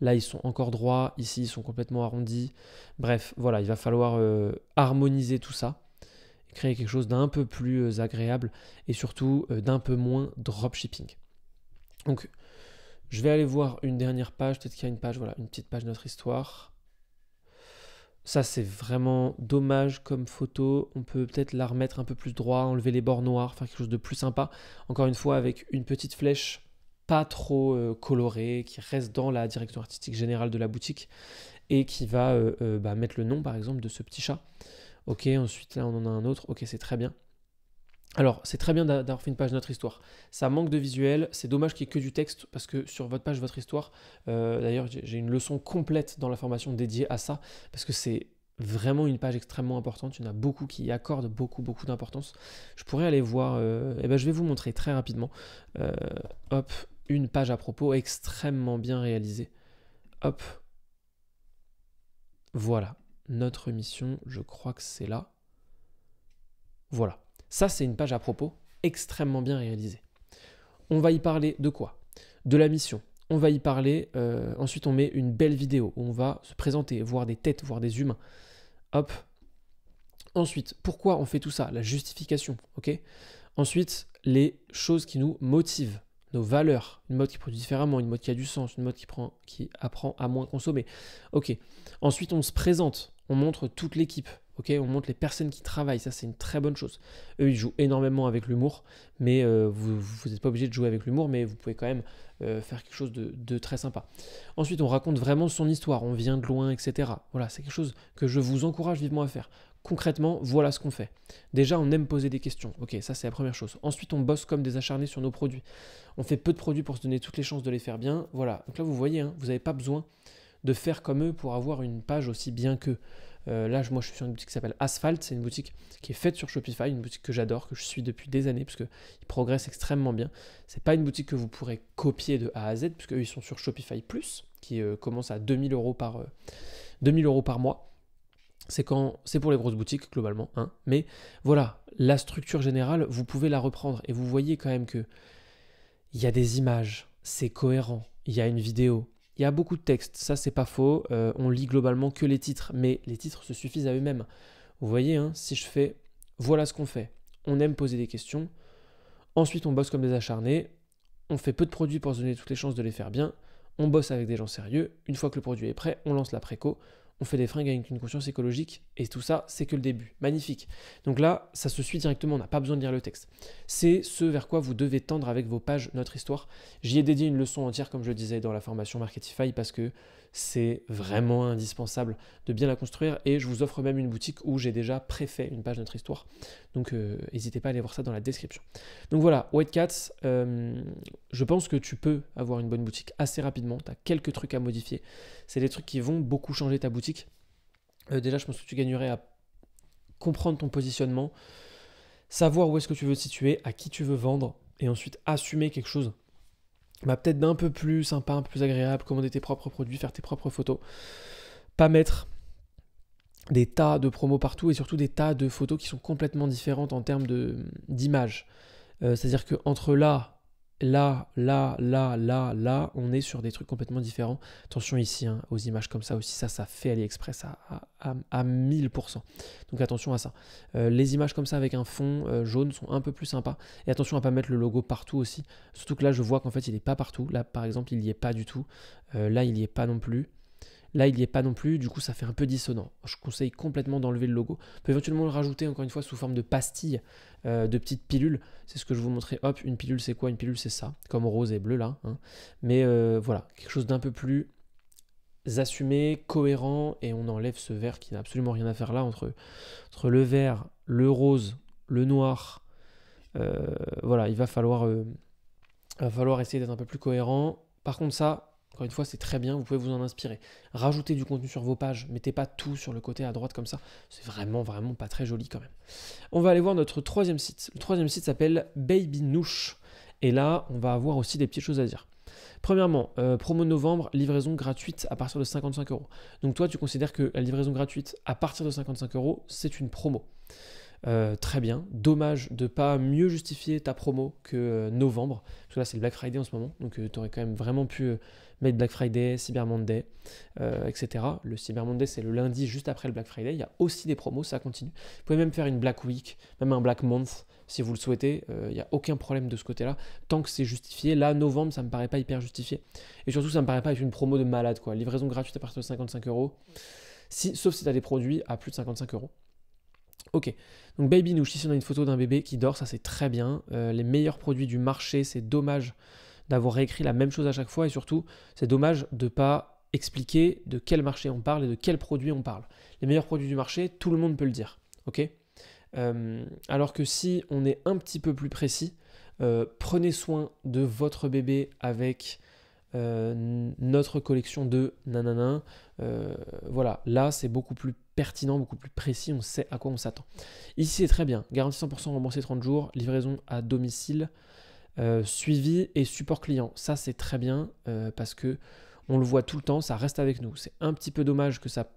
Là, ils sont encore droits. Ici, ils sont complètement arrondis. Bref, voilà, il va falloir euh, harmoniser tout ça. Créer quelque chose d'un peu plus euh, agréable et surtout euh, d'un peu moins dropshipping. Donc, je vais aller voir une dernière page. Peut-être qu'il y a une page, voilà, une petite page de notre histoire. Ça, c'est vraiment dommage comme photo. On peut peut-être la remettre un peu plus droit, enlever les bords noirs, faire quelque chose de plus sympa. Encore une fois, avec une petite flèche pas trop euh, coloré, qui reste dans la direction artistique générale de la boutique et qui va euh, euh, bah, mettre le nom par exemple de ce petit chat. Ok, ensuite là on en a un autre, ok c'est très bien. Alors c'est très bien d'avoir fait une page Notre Histoire. Ça manque de visuel, c'est dommage qu'il n'y ait que du texte parce que sur votre page Votre Histoire, d'ailleurs j'ai une leçon complète dans la formation dédiée à ça parce que c'est vraiment une page extrêmement importante. Il y en a beaucoup qui y accordent beaucoup, beaucoup d'importance. Je pourrais aller voir. et eh ben, je vais vous montrer très rapidement. hop, une page à propos extrêmement bien réalisée. Hop. Voilà. Notre mission, je crois que c'est là. Voilà. Ça, c'est une page à propos extrêmement bien réalisée. On va y parler de quoi De la mission. On va y parler. Euh, ensuite, on met une belle vidéo où on va se présenter, voir des têtes, voir des humains. Hop. Ensuite, pourquoi on fait tout ça La justification, ok Ensuite, les choses qui nous motivent nos valeurs, une mode qui produit différemment, une mode qui a du sens, une mode qui, prend, qui apprend à moins consommer. Ok. Ensuite, on se présente, on montre toute l'équipe. Ok, on montre les personnes qui travaillent, ça c'est une très bonne chose. Eux ils jouent énormément avec l'humour, mais euh, vous n'êtes pas obligé de jouer avec l'humour, mais vous pouvez quand même euh, faire quelque chose de, de, très sympa. Ensuite, on raconte vraiment son histoire, on vient de loin, etc. Voilà, c'est quelque chose que je vous encourage vivement à faire concrètement, voilà ce qu'on fait. Déjà, on aime poser des questions. Ok, ça c'est la première chose. Ensuite, on bosse comme des acharnés sur nos produits. On fait peu de produits pour se donner toutes les chances de les faire bien. Voilà. Donc là, vous voyez, hein, vous n'avez pas besoin de faire comme eux pour avoir une page aussi bien qu'eux. Euh, là, moi, je suis sur une boutique qui s'appelle Asphalt. C'est une boutique qui est faite sur Shopify, une boutique que j'adore, que je suis depuis des années, parce qu'ils progressent extrêmement bien. Ce n'est pas une boutique que vous pourrez copier de A à Z, puisqu'eux ils sont sur Shopify Plus, qui euh, commence à 2000 euros par, 2000 euh, euros par mois c'est quand c'est pour les grosses boutiques globalement, hein. Mais voilà, la structure générale, vous pouvez la reprendre et vous voyez quand même que il y a des images, c'est cohérent, il y a une vidéo, il y a beaucoup de textes, ça c'est pas faux. Euh, on lit globalement que les titres, mais les titres se suffisent à eux-mêmes. Vous voyez, hein, si je fais, voilà ce qu'on fait. On aime poser des questions. Ensuite, on bosse comme des acharnés. On fait peu de produits pour se donner toutes les chances de les faire bien. On bosse avec des gens sérieux. Une fois que le produit est prêt, on lance la préco on fait des fringues avec une conscience écologique, et tout ça, c'est que le début. Magnifique. Donc là, ça se suit directement, on n'a pas besoin de lire le texte. C'est ce vers quoi vous devez tendre avec vos pages Notre Histoire. J'y ai dédié une leçon entière, comme je le disais dans la formation Marketify, parce que c'est vraiment indispensable de bien la construire. Et je vous offre même une boutique où j'ai déjà préfait une page de notre histoire. Donc euh, n'hésitez pas à aller voir ça dans la description. Donc voilà, White Cats, euh, je pense que tu peux avoir une bonne boutique assez rapidement. Tu as quelques trucs à modifier. C'est des trucs qui vont beaucoup changer ta boutique. Euh, déjà, je pense que tu gagnerais à comprendre ton positionnement, savoir où est-ce que tu veux te situer, à qui tu veux vendre, et ensuite assumer quelque chose bah, peut-être d'un peu plus sympa, un peu plus agréable, commander tes propres produits, faire tes propres photos. Pas mettre des tas de promos partout et surtout des tas de photos qui sont complètement différentes en termes d'images. Euh, c'est-à-dire que entre là, là, là, là, là, là, on est sur des trucs complètement différents. Attention ici hein, aux images comme ça aussi, ça, ça fait AliExpress à, à, 1000%. Donc attention à ça. Euh, les images comme ça avec un fond euh, jaune sont un peu plus sympas. Et attention à pas mettre le logo partout aussi. Surtout que là, je vois qu'en fait, il n'est pas partout. Là, par exemple, il n'y est pas du tout. Euh, là, il n'y est pas non plus. Là, il n'y est pas non plus, du coup, ça fait un peu dissonant. Je conseille complètement d'enlever le logo. On peut éventuellement le rajouter, encore une fois, sous forme de pastille, euh, de petites pilules. C'est ce que je vous montrais. Hop, une pilule, c'est quoi Une pilule, c'est ça, comme rose et bleu là. Hein. Mais euh, voilà, quelque chose d'un peu plus assumé, cohérent, et on enlève ce vert qui n'a absolument rien à faire là, entre, le vert, le rose, le noir. Euh, voilà, il va falloir, il va falloir essayer d'être un peu plus cohérent. Par contre, ça, encore une fois, c'est très bien, vous pouvez vous en inspirer. Rajoutez du contenu sur vos pages, mettez pas tout sur le côté à droite comme ça. C'est vraiment, vraiment pas très joli quand même. On va aller voir notre troisième site. Le troisième site s'appelle Baby nouche Et là, on va avoir aussi des petites choses à dire. Premièrement, euh, promo novembre, livraison gratuite à partir de 55 euros. Donc toi, tu considères que la livraison gratuite à partir de 55 euros, c'est une promo. Euh, très bien. Dommage de pas mieux justifier ta promo que euh, novembre. Parce que là, c'est le Black Friday en ce moment. Donc, euh, tu aurais quand même vraiment pu mettre Black Friday, Cyber Monday, etc. Le Cyber Monday, c'est le lundi juste après le Black Friday. Il y a aussi des promos, ça continue. Vous pouvez même faire une Black Week, même un Black Month, si vous le souhaitez. Il n'y a aucun problème de ce côté-là. Tant que c'est justifié. Là, novembre, ça me paraît pas hyper justifié. Et surtout, ça me paraît pas être une promo de malade, quoi. Livraison gratuite à partir de 55 euros. Si, sauf si tu as des produits à plus de 55 euros. Ok, donc Baby nous, ici on a une photo d'un bébé qui dort, ça c'est très bien. Euh, les meilleurs produits du marché, c'est dommage d'avoir réécrit la même chose à chaque fois et surtout c'est dommage de ne pas expliquer de quel marché on parle et de quel produit on parle. Les meilleurs produits du marché, tout le monde peut le dire, ok euh, Alors que si on est un petit peu plus précis, euh, prenez soin de votre bébé avec euh, notre collection de nanana. Euh, voilà, là c'est beaucoup plus pertinent, beaucoup plus précis, on sait à quoi on s'attend. Ici c'est très bien, garantie 100% remboursé 30 jours, livraison à domicile, euh, suivi et support client. Ça c'est très bien parce que on le voit tout le temps, ça reste avec nous. C'est un petit peu dommage que ça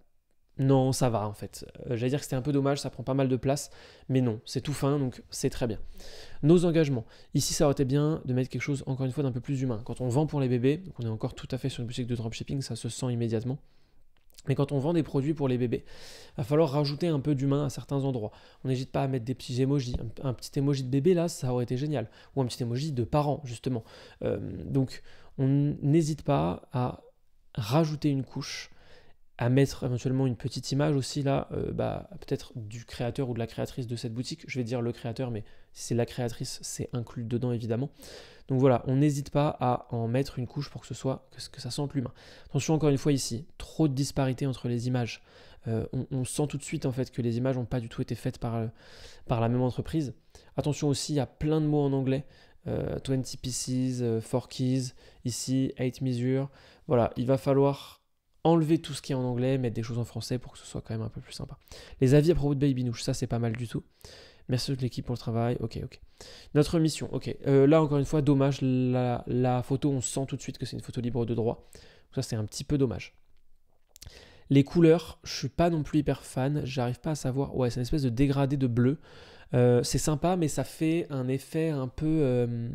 non, ça va en fait. Euh, j'allais dire que c'était un peu dommage, ça prend pas mal de place, mais non, c'est tout fin, donc c'est très bien. Nos engagements. Ici, ça aurait été bien de mettre quelque chose, encore une fois, d'un peu plus humain. Quand on vend pour les bébés, donc on est encore tout à fait sur une boutique de dropshipping, ça se sent immédiatement. Mais quand on vend des produits pour les bébés, il va falloir rajouter un peu d'humain à certains endroits. On n'hésite pas à mettre des petits émojis. Un, petit émoji de bébé là, ça aurait été génial. Ou un petit émoji de parent, justement. Euh, donc, on n'hésite pas à rajouter une couche mettre éventuellement une petite image aussi là, euh, bah, peut-être du créateur ou de la créatrice de cette boutique. Je vais dire le créateur, mais si c'est la créatrice, c'est inclus dedans évidemment. Donc voilà, on n'hésite pas à en mettre une couche pour que ce soit que, que ça plus humain Attention encore une fois ici, trop de disparités entre les images. Euh, on, sent tout de suite en fait que les images n'ont pas du tout été faites par, euh, par la même entreprise. Attention aussi, il y a plein de mots en anglais. 20 pieces, 4 keys, ici 8 mesures. Voilà, il va falloir enlever tout ce qui est en anglais, mettre des choses en français pour que ce soit quand même un peu plus sympa. Les avis à propos de Baby Nouche, ça c'est pas mal du tout. Merci toute l'équipe pour le travail. Ok, ok. Notre mission, ok. Euh, là encore une fois, dommage, la, photo, on sent tout de suite que c'est une photo libre de droit. ça c'est un petit peu dommage. Les couleurs, je suis pas non plus hyper fan, j'arrive pas à savoir. Ouais, c'est une espèce de dégradé de bleu. Euh, c'est sympa, mais ça fait un effet un peu, euh,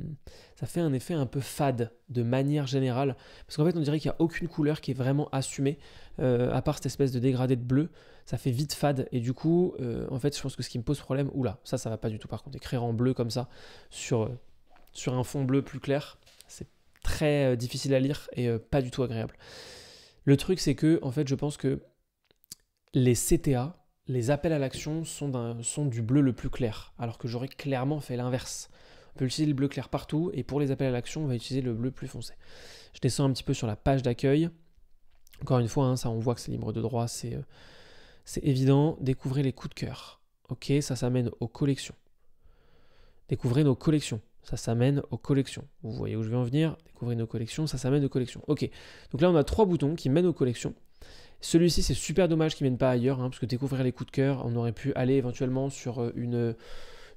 ça fait un effet un peu fade de manière générale, parce qu'en fait on dirait qu'il n'y a aucune couleur qui est vraiment assumée, euh, à part cette espèce de dégradé de bleu. Ça fait vite fade et du coup, en fait, je pense que ce qui me pose problème, oula, ça, ça va pas du tout. Par contre, écrire en bleu comme ça sur sur un fond bleu plus clair, c'est très difficile à lire et pas du tout agréable. Le truc, c'est que en fait, je pense que les CTA, les appels à l'action sont, du bleu le plus clair, alors que j'aurais clairement fait l'inverse. On peut utiliser le bleu clair partout, et pour les appels à l'action, on va utiliser le bleu plus foncé. Je descends un petit peu sur la page d'accueil. Encore une fois, hein, ça on voit que c'est libre de droit, euh, c'est évident. Découvrez les coups de cœur. Ok, ça s'amène aux collections. Découvrez nos collections. Ça s'amène aux collections. Vous voyez où je vais en venir Découvrez nos collections, ça s'amène aux collections. Ok, donc là on a trois boutons qui mènent aux collections. Celui-ci, c'est super dommage qu'il ne vienne pas ailleurs, hein, parce que découvrir les coups de cœur, on aurait pu aller éventuellement sur euh, une,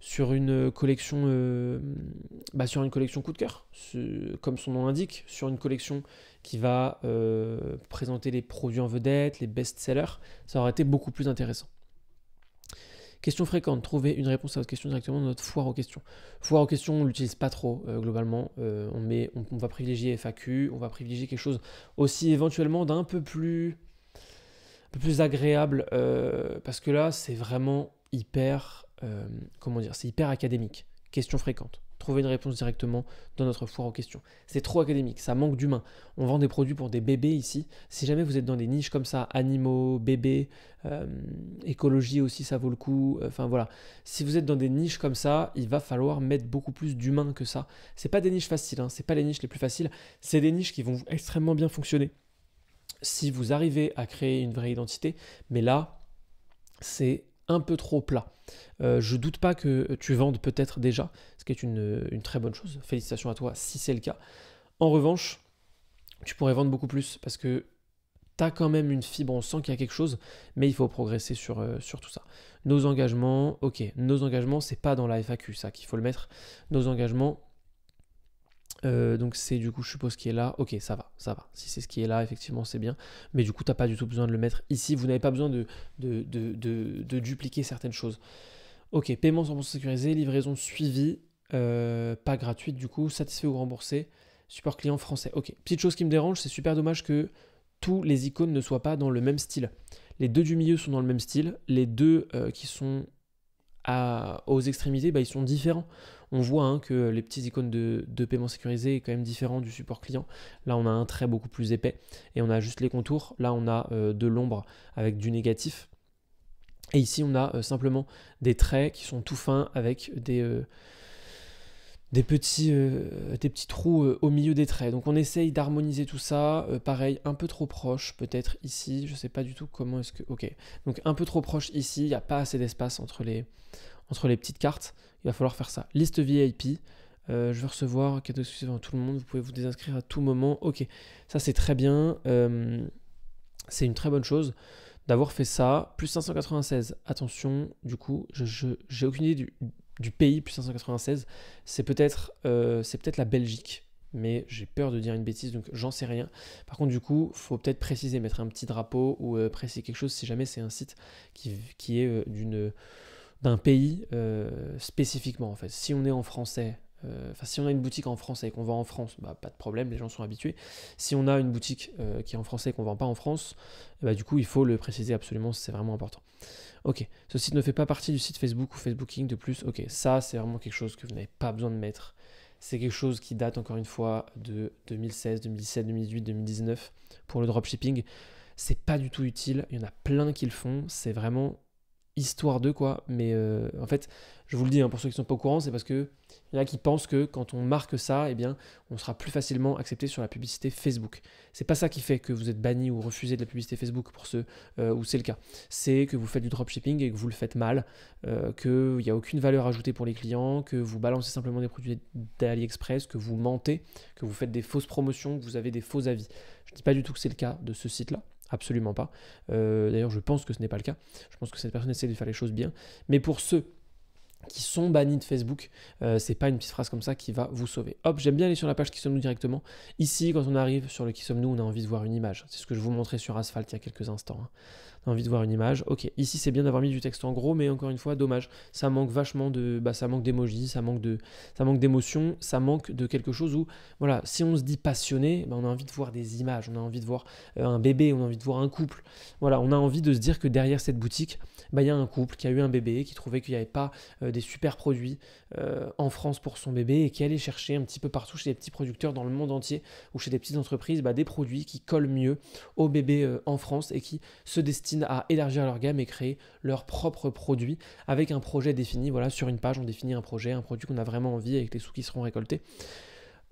sur une collection, euh, bah, sur une collection coup de cœur, comme son nom l'indique, sur une collection qui va euh, présenter les produits en vedette, les best-sellers. Ça aurait été beaucoup plus intéressant. Question fréquente, trouver une réponse à votre question directement dans notre foire aux questions. Foire aux questions, on l'utilise pas trop globalement. on, met, on, va privilégier FAQ, on va privilégier quelque chose aussi éventuellement d'un peu plus peu plus agréable euh, parce que là, c'est vraiment hyper, euh, comment dire, c'est hyper académique. Question fréquente. Trouver une réponse directement dans notre foire aux questions. C'est trop académique, ça manque d'humain. On vend des produits pour des bébés ici. Si jamais vous êtes dans des niches comme ça, animaux, bébés, euh, écologie aussi, ça vaut le coup. Enfin voilà. Si vous êtes dans des niches comme ça, il va falloir mettre beaucoup plus d'humains que ça. C'est pas des niches faciles, hein. c'est pas les niches les plus faciles. C'est des niches qui vont extrêmement bien fonctionner si vous arrivez à créer une vraie identité, mais là, c'est un peu trop plat. Euh, je doute pas que tu vendes peut-être déjà, ce qui est une, très bonne chose. Félicitations à toi si c'est le cas. En revanche, tu pourrais vendre beaucoup plus parce que tu as quand même une fibre, on sent qu'il y a quelque chose, mais il faut progresser sur, euh, sur tout ça. Nos engagements, ok, nos engagements, c'est pas dans la FAQ ça qu'il faut le mettre. Nos engagements, euh, donc c'est du coup je suppose qui est là, ok ça va, ça va, si c'est ce qui est là effectivement c'est bien, mais du coup t'as pas du tout besoin de le mettre ici, vous n'avez pas besoin de, de, dupliquer certaines choses. Ok, paiement 100% sécurisé, livraison suivie, euh, pas gratuite du coup, satisfait ou remboursé, support client français, ok. Petite chose qui me dérange, c'est super dommage que tous les icônes ne soient pas dans le même style. Les deux du milieu sont dans le même style, les deux euh, qui sont aux extrémités, bah, ils sont différents. On voit hein, que les petites icônes de, paiement sécurisé est quand même différent du support client. Là, on a un trait beaucoup plus épais et on a juste les contours. Là, on a euh, de l'ombre avec du négatif. Et ici, on a euh, simplement des traits qui sont tout fins avec des, euh, des petits, euh, des petits trous euh, au milieu des traits. Donc on essaye d'harmoniser tout ça. Euh, pareil, un peu trop proche peut-être ici. Je ne sais pas du tout comment est-ce que... Ok. Donc un peu trop proche ici. Il n'y a pas assez d'espace entre les, entre les petites cartes. Il va falloir faire ça. Liste VIP. je veux recevoir cadeau exclusif à tout le monde. Vous pouvez vous désinscrire à tout moment. Ok. Ça c'est très bien. c'est une très bonne chose d'avoir fait ça. Plus 596. Attention, du coup, je j'ai aucune idée du du pays plus 596, c'est peut-être euh, peut la Belgique. Mais j'ai peur de dire une bêtise, donc j'en sais rien. Par contre, du coup, faut peut-être préciser, mettre un petit drapeau ou euh, préciser quelque chose si jamais c'est un site qui, est euh, d'un pays spécifiquement en fait. Si on est en français, enfin si on a une boutique en français et qu'on vend en France, bah, pas de problème, les gens sont habitués. Si on a une boutique qui est en français et qu'on vend pas en France, bah, du coup il faut le préciser absolument, c'est vraiment important. Ok, ce site ne fait pas partie du site Facebook ou Facebooking de plus. Ok, ça c'est vraiment quelque chose que vous n'avez pas besoin de mettre. C'est quelque chose qui date encore une fois de 2016, 2017, 2018, 2019 pour le dropshipping. C'est pas du tout utile. Il y en a plein qui le font. C'est vraiment histoire de quoi. Mais euh, en fait, je vous le dis, hein, pour ceux qui ne sont pas au courant, c'est parce que y en a qui pensent que quand on marque ça, eh bien, on sera plus facilement accepté sur la publicité Facebook. C'est pas ça qui fait que vous êtes banni ou refusé de la publicité Facebook pour ceux euh, où c'est le cas. C'est que vous faites du dropshipping et que vous le faites mal, euh, que qu'il n'y a aucune valeur ajoutée pour les clients, que vous balancez simplement des produits d'AliExpress, que vous mentez, que vous faites des fausses promotions, que vous avez des faux avis. Je ne dis pas du tout que c'est le cas de ce site-là. Absolument pas. Euh, d'ailleurs, je pense que ce n'est pas le cas. Je pense que cette personne essaie de faire les choses bien. Mais pour ceux qui sont bannis de Facebook. Euh, c'est pas une petite phrase comme ça qui va vous sauver. Hop, j'aime bien aller sur la page qui sommes-nous directement. Ici, quand on arrive sur le qui sommes-nous, on a envie de voir une image. C'est ce que je vous montrais sur Asphalt il y a quelques instants. Hein. On a envie de voir une image. Ok, ici c'est bien d'avoir mis du texte en gros, mais encore une fois, dommage. Ça manque vachement de, bah, ça manque d'émojis, ça manque de, ça manque d'émotion, ça manque de quelque chose où, voilà, si on se dit passionné, bah, on a envie de voir des images, on a envie de voir euh, un bébé, on a envie de voir un couple. Voilà, on a envie de se dire que derrière cette boutique, bah, il y a un couple qui a eu un bébé, qui trouvait qu'il n'y avait pas euh, des super produits euh, en France pour son bébé et qui allait chercher un petit peu partout chez les petits producteurs dans le monde entier ou chez des petites entreprises bah, des produits qui collent mieux au bébé euh, en France et qui se destinent à élargir leur gamme et créer leurs propres produits avec un projet défini. Voilà, sur une page, on définit un projet, un produit qu'on a vraiment envie avec les sous qui seront récoltés.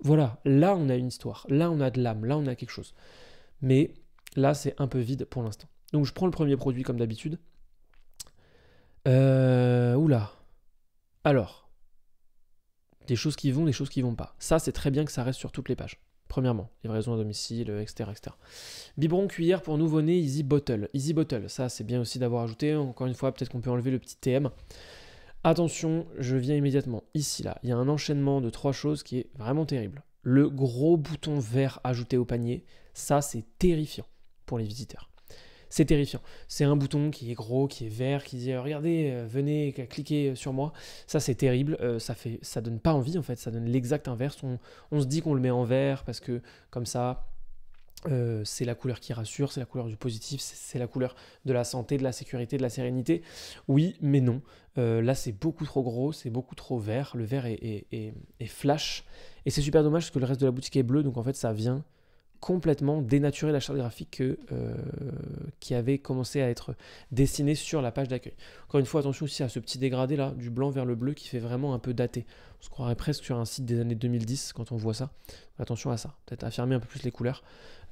Voilà, là on a une histoire, là on a de l'âme, là on a quelque chose. Mais là c'est un peu vide pour l'instant. Donc je prends le premier produit comme d'habitude, euh, oula. Alors, des choses qui vont, des choses qui vont pas. Ça, c'est très bien que ça reste sur toutes les pages. Premièrement, livraison à domicile, etc. etc. Biberon cuillère pour nouveau-né, Easy Bottle. Easy Bottle, ça c'est bien aussi d'avoir ajouté. Encore une fois, peut-être qu'on peut enlever le petit TM. Attention, je viens immédiatement. Ici, là, il y a un enchaînement de trois choses qui est vraiment terrible. Le gros bouton vert ajouté au panier, ça c'est terrifiant pour les visiteurs c'est terrifiant. C'est un bouton qui est gros, qui est vert, qui dit euh, regardez, euh, venez, euh, cliquer sur moi. Ça, c'est terrible. ça fait, ça donne pas envie en fait. Ça donne l'exact inverse. On, se dit qu'on le met en vert parce que comme ça, c'est la couleur qui rassure, c'est la couleur du positif, c'est la couleur de la santé, de la sécurité, de la sérénité. Oui, mais non. là, c'est beaucoup trop gros, c'est beaucoup trop vert. Le vert est flash. Et c'est super dommage parce que le reste de la boutique est bleu, donc en fait, ça vient complètement dénaturer la charte graphique euh, qui avait commencé à être dessinée sur la page d'accueil. Encore une fois, attention aussi à ce petit dégradé là, du blanc vers le bleu, qui fait vraiment un peu daté. On se croirait presque sur un site des années 2010 quand on voit ça. Attention à ça, peut-être affirmer un peu plus les couleurs,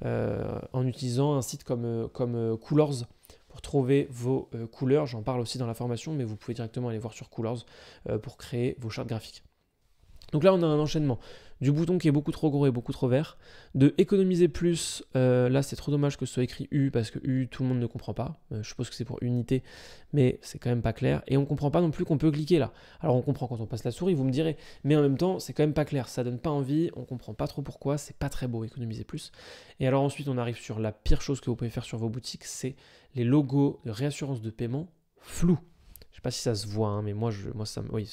euh, en utilisant un site comme, euh, comme pour trouver vos couleurs. J'en parle aussi dans la formation, mais vous pouvez directement aller voir sur Coolors pour créer vos chartes graphiques. Donc là, on a un enchaînement du bouton qui est beaucoup trop gros et beaucoup trop vert, de économiser plus, euh, là c'est trop dommage que ce soit écrit U parce que U tout le monde ne comprend pas, euh, je suppose que c'est pour unité, mais c'est quand même pas clair, et on comprend pas non plus qu'on peut cliquer là. Alors on comprend quand on passe la souris, vous me direz, mais en même temps c'est quand même pas clair, ça donne pas envie, on comprend pas trop pourquoi, c'est pas très beau économiser plus. Et alors ensuite on arrive sur la pire chose que vous pouvez faire sur vos boutiques, c'est les logos de réassurance de paiement flous je sais pas si ça se voit, hein, mais moi, je, moi ça, oui,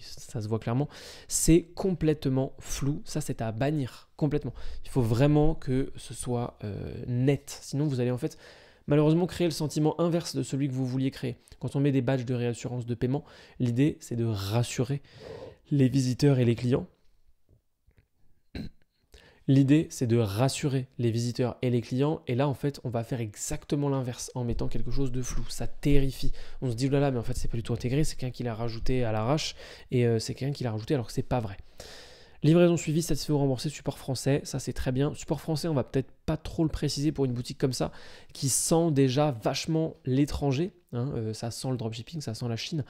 ça se voit clairement, c'est complètement flou. Ça, c'est à bannir complètement. Il faut vraiment que ce soit euh, net. Sinon, vous allez en fait malheureusement créer le sentiment inverse de celui que vous vouliez créer. Quand on met des badges de réassurance de paiement, l'idée, c'est de rassurer les visiteurs et les clients L'idée, c'est de rassurer les visiteurs et les clients. Et là, en fait, on va faire exactement l'inverse en mettant quelque chose de flou. Ça terrifie. On se dit, oh là là, mais en fait, c'est pas du tout intégré. C'est quelqu'un qui l'a rajouté à l'arrache. Et euh, c'est quelqu'un qui l'a rajouté alors que c'est pas vrai. Livraison suivie, satisfait ou remboursé, support français, ça c'est très bien. Support français, on va peut-être pas trop le préciser pour une boutique comme ça, qui sent déjà vachement l'étranger. Hein. Euh, ça sent le dropshipping, ça sent la Chine.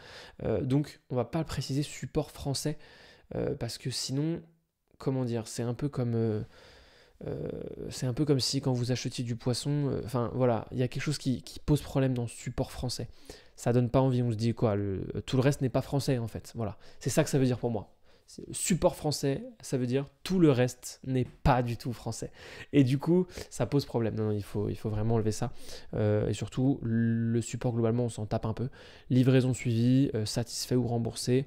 Euh, donc on va pas le préciser support français, parce que sinon comment dire, c'est un peu comme. Euh, euh, c'est un peu comme si quand vous achetiez du poisson, euh, enfin voilà, il y a quelque chose qui, pose problème dans le support français. Ça donne pas envie, on se dit quoi, tout le reste n'est pas français en fait. Voilà, c'est ça que ça veut dire pour moi. Support français, ça veut dire tout le reste n'est pas du tout français. Et du coup, ça pose problème. Non, non il, faut, il faut vraiment enlever ça. et surtout, le support globalement, on s'en tape un peu. Livraison suivie, satisfait ou remboursé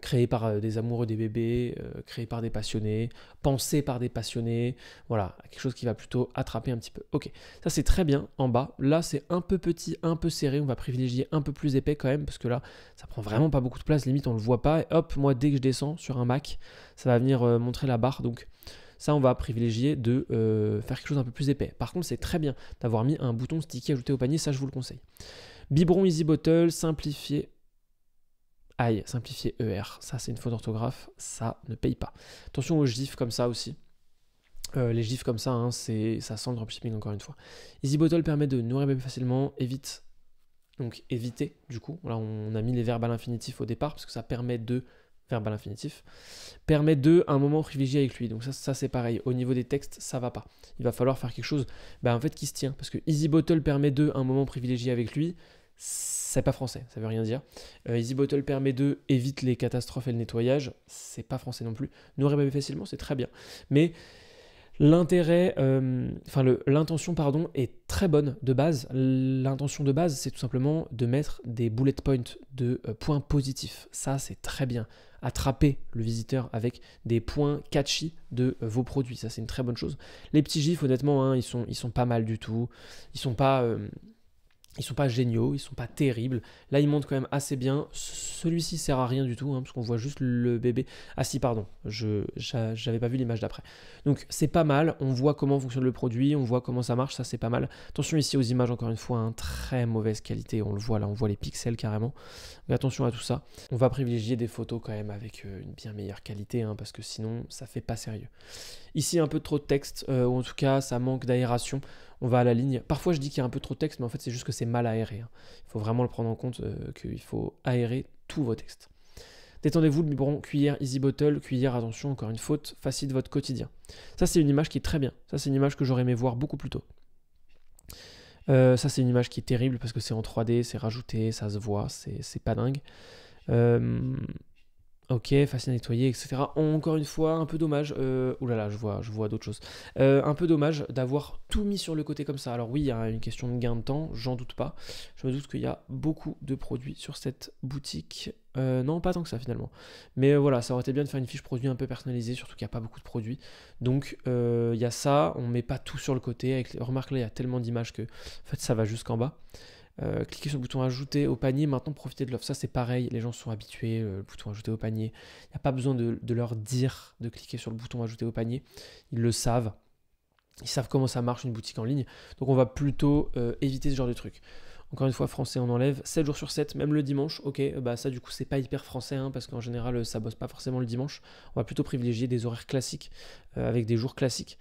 créé par euh, des amoureux des bébés, euh, créé par des passionnés, pensé par des passionnés, voilà, quelque chose qui va plutôt attraper un petit peu. Ok, ça c'est très bien en bas, là c'est un peu petit, un peu serré, on va privilégier un peu plus épais quand même, parce que là ça prend vraiment pas beaucoup de place, limite on le voit pas, et hop, moi dès que je descends sur un Mac, ça va venir euh, montrer la barre, donc ça on va privilégier de faire quelque chose d'un peu plus épais. Par contre c'est très bien d'avoir mis un bouton sticky ajouté au panier, ça je vous le conseille. Biberon Easy Bottle, simplifié, Aïe, simplifié ER, e ça c'est une faute d'orthographe, ça ne paye pas. Attention aux gifs comme ça aussi. Euh, les gifs comme ça, hein, c'est, ça sent le dropshipping encore une fois. bottle » permet de nourrir bébé facilement, évite, donc éviter du coup. Là on a mis les verbes à l'infinitif au départ parce que ça permet de, à l'infinitif, permet de un moment privilégié avec lui. Donc ça, ça c'est pareil. Au niveau des textes, ça va pas. Il va falloir faire quelque chose bah, en fait, qui se tient. Parce que easy bottle » permet de un moment privilégié avec lui c'est pas français, ça veut rien dire. Euh, Easy Bottle permet de éviter les catastrophes et le nettoyage, c'est pas français non plus. Nourrir facilement, c'est très bien. Mais l'intérêt, euh, l'intention pardon, est très bonne de base. L'intention de base, c'est tout simplement de mettre des bullet points de euh, points positifs. Ça, c'est très bien. Attraper le visiteur avec des points catchy de vos produits, ça c'est une très bonne chose. Les petits gifs, honnêtement, hein, ils sont, ils sont pas mal du tout. Ils sont pas ils sont pas géniaux, ils sont pas terribles. Là, ils montent quand même assez bien. Celui-ci sert à rien du tout, hein, parce qu'on voit juste le bébé. Ah si, pardon, je j'avais pas vu l'image d'après. Donc c'est pas mal. On voit comment fonctionne le produit, on voit comment ça marche, ça c'est pas mal. Attention ici aux images encore une fois, hein, très mauvaise qualité. On le voit là, on voit les pixels carrément. Mais attention à tout ça. On va privilégier des photos quand même avec euh, une bien meilleure qualité, hein, parce que sinon ça fait pas sérieux. Ici un peu trop de texte, euh, ou en tout cas ça manque d'aération on va à la ligne. Parfois, je dis qu'il y a un peu trop de texte, mais en fait, c'est juste que c'est mal aéré. Hein. Il faut vraiment le prendre en compte euh, qu'il faut aérer tous vos textes. Détendez-vous, le biberon, cuillère, easy bottle, cuillère, attention, encore une faute, facile votre quotidien. Ça, c'est une image qui est très bien. Ça, c'est une image que j'aurais aimé voir beaucoup plus tôt. Euh, ça, c'est une image qui est terrible parce que c'est en 3D, c'est rajouté, ça se voit, c'est pas dingue. Euh, Ok, facile à nettoyer, etc. Encore une fois, un peu dommage. Euh, là là, je vois, je vois d'autres choses. Euh, un peu dommage d'avoir tout mis sur le côté comme ça. Alors oui, il y a une question de gain de temps, j'en doute pas. Je me doute qu'il y a beaucoup de produits sur cette boutique. Euh, non, pas tant que ça finalement. Mais euh, voilà, ça aurait été bien de faire une fiche produit un peu personnalisée, surtout qu'il n'y a pas beaucoup de produits. Donc il y a ça, on met pas tout sur le côté. Avec... Remarque là, il y a tellement d'images que fait ça va jusqu'en bas. Euh, cliquez sur le bouton ajouter au panier, maintenant profitez de l'offre. Ça c'est pareil, les gens sont habitués, euh, le bouton ajouter au panier. Il n'y a pas besoin de, leur dire de cliquer sur le bouton ajouter au panier. Ils le savent. Ils savent comment ça marche une boutique en ligne. Donc on va plutôt euh, éviter ce genre de truc. Encore une fois, français, on enlève 7 jours sur 7, même le dimanche. Ok, bah ça du coup c'est pas hyper français hein, parce qu'en général ça bosse pas forcément le dimanche. On va plutôt privilégier des horaires classiques avec des jours classiques.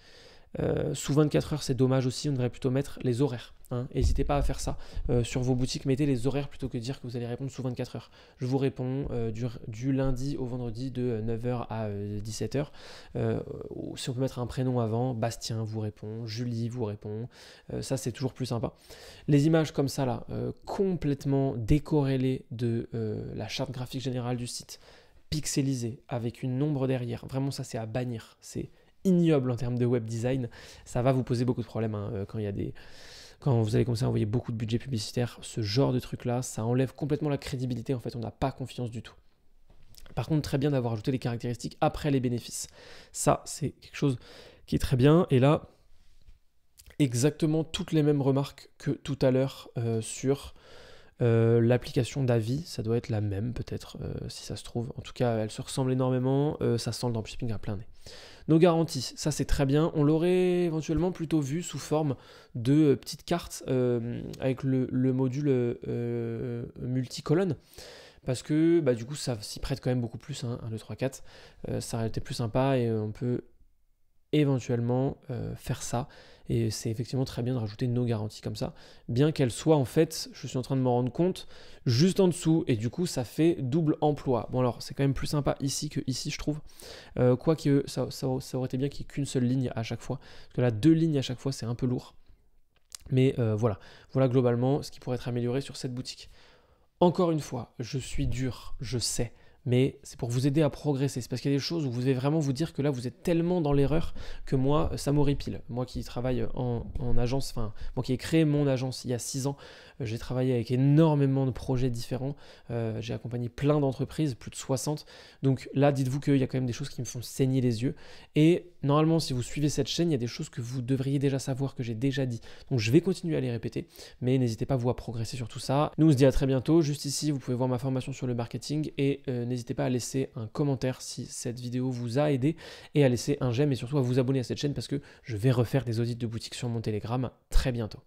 Euh, sous 24 heures, c'est dommage aussi, on devrait plutôt mettre les horaires. Hein. N'hésitez pas à faire ça. Euh, sur vos boutiques, mettez les horaires plutôt que de dire que vous allez répondre sous 24 heures. Je vous réponds euh, du, lundi au vendredi de 9h à 17h. si on peut mettre un prénom avant, Bastien vous répond, Julie vous répond. ça, c'est toujours plus sympa. Les images comme ça, là, complètement décorrélées de la charte graphique générale du site, pixelisées avec une nombre derrière. Vraiment, ça, c'est à bannir. C'est ignoble en termes de web design. Ça va vous poser beaucoup de problèmes hein, euh, quand il y des quand vous allez commencer à envoyer beaucoup de budgets publicitaires. ce genre de truc-là, ça enlève complètement la crédibilité. En fait, on n'a pas confiance du tout. Par contre, très bien d'avoir ajouté les caractéristiques après les bénéfices. Ça, c'est quelque chose qui est très bien. Et là, exactement toutes les mêmes remarques que tout à l'heure euh, sur euh, l'application d'avis, ça doit être la même peut-être, si ça se trouve. En tout cas, elle se ressemble énormément, ça sent le dropshipping à plein nez. Nos garanties, ça c'est très bien. On l'aurait éventuellement plutôt vu sous forme de euh, petites cartes euh, avec le, module euh, multicolonne. Parce que bah, du coup ça s'y prête quand même beaucoup plus, hein, Un 1, 2, 3, 4. ça aurait été plus sympa et on peut éventuellement euh, faire ça. Et c'est effectivement très bien de rajouter nos garanties comme ça, bien qu'elles soient en fait, je suis en train de m'en rendre compte, juste en dessous. Et du coup, ça fait double emploi. Bon, alors c'est quand même plus sympa ici que ici, je trouve. Euh, Quoique ça, aurait été bien qu'il n'y ait qu'une seule ligne à chaque fois. Parce que là, deux lignes à chaque fois, c'est un peu lourd. Mais euh, voilà, voilà globalement ce qui pourrait être amélioré sur cette boutique. Encore une fois, je suis dur, je sais mais c'est pour vous aider à progresser. C'est parce qu'il y a des choses où vous devez vraiment vous dire que là, vous êtes tellement dans l'erreur que moi, ça m'horripile. Moi qui travaille en, agence, enfin, moi qui ai créé mon agence il y a six ans, j'ai travaillé avec énormément de projets différents. Euh, j'ai accompagné plein d'entreprises, plus de 60. Donc là, dites-vous qu'il y a quand même des choses qui me font saigner les yeux. Et normalement, si vous suivez cette chaîne, il y a des choses que vous devriez déjà savoir, que j'ai déjà dit. Donc je vais continuer à les répéter. Mais n'hésitez pas, vous, à progresser sur tout ça. Nous, on se dit à très bientôt. Juste ici, vous pouvez voir ma formation sur le marketing. Et euh, n'hésitez pas à laisser un commentaire si cette vidéo vous a aidé. Et à laisser un j'aime et surtout à vous abonner à cette chaîne parce que je vais refaire des audits de boutique sur mon Telegram très bientôt.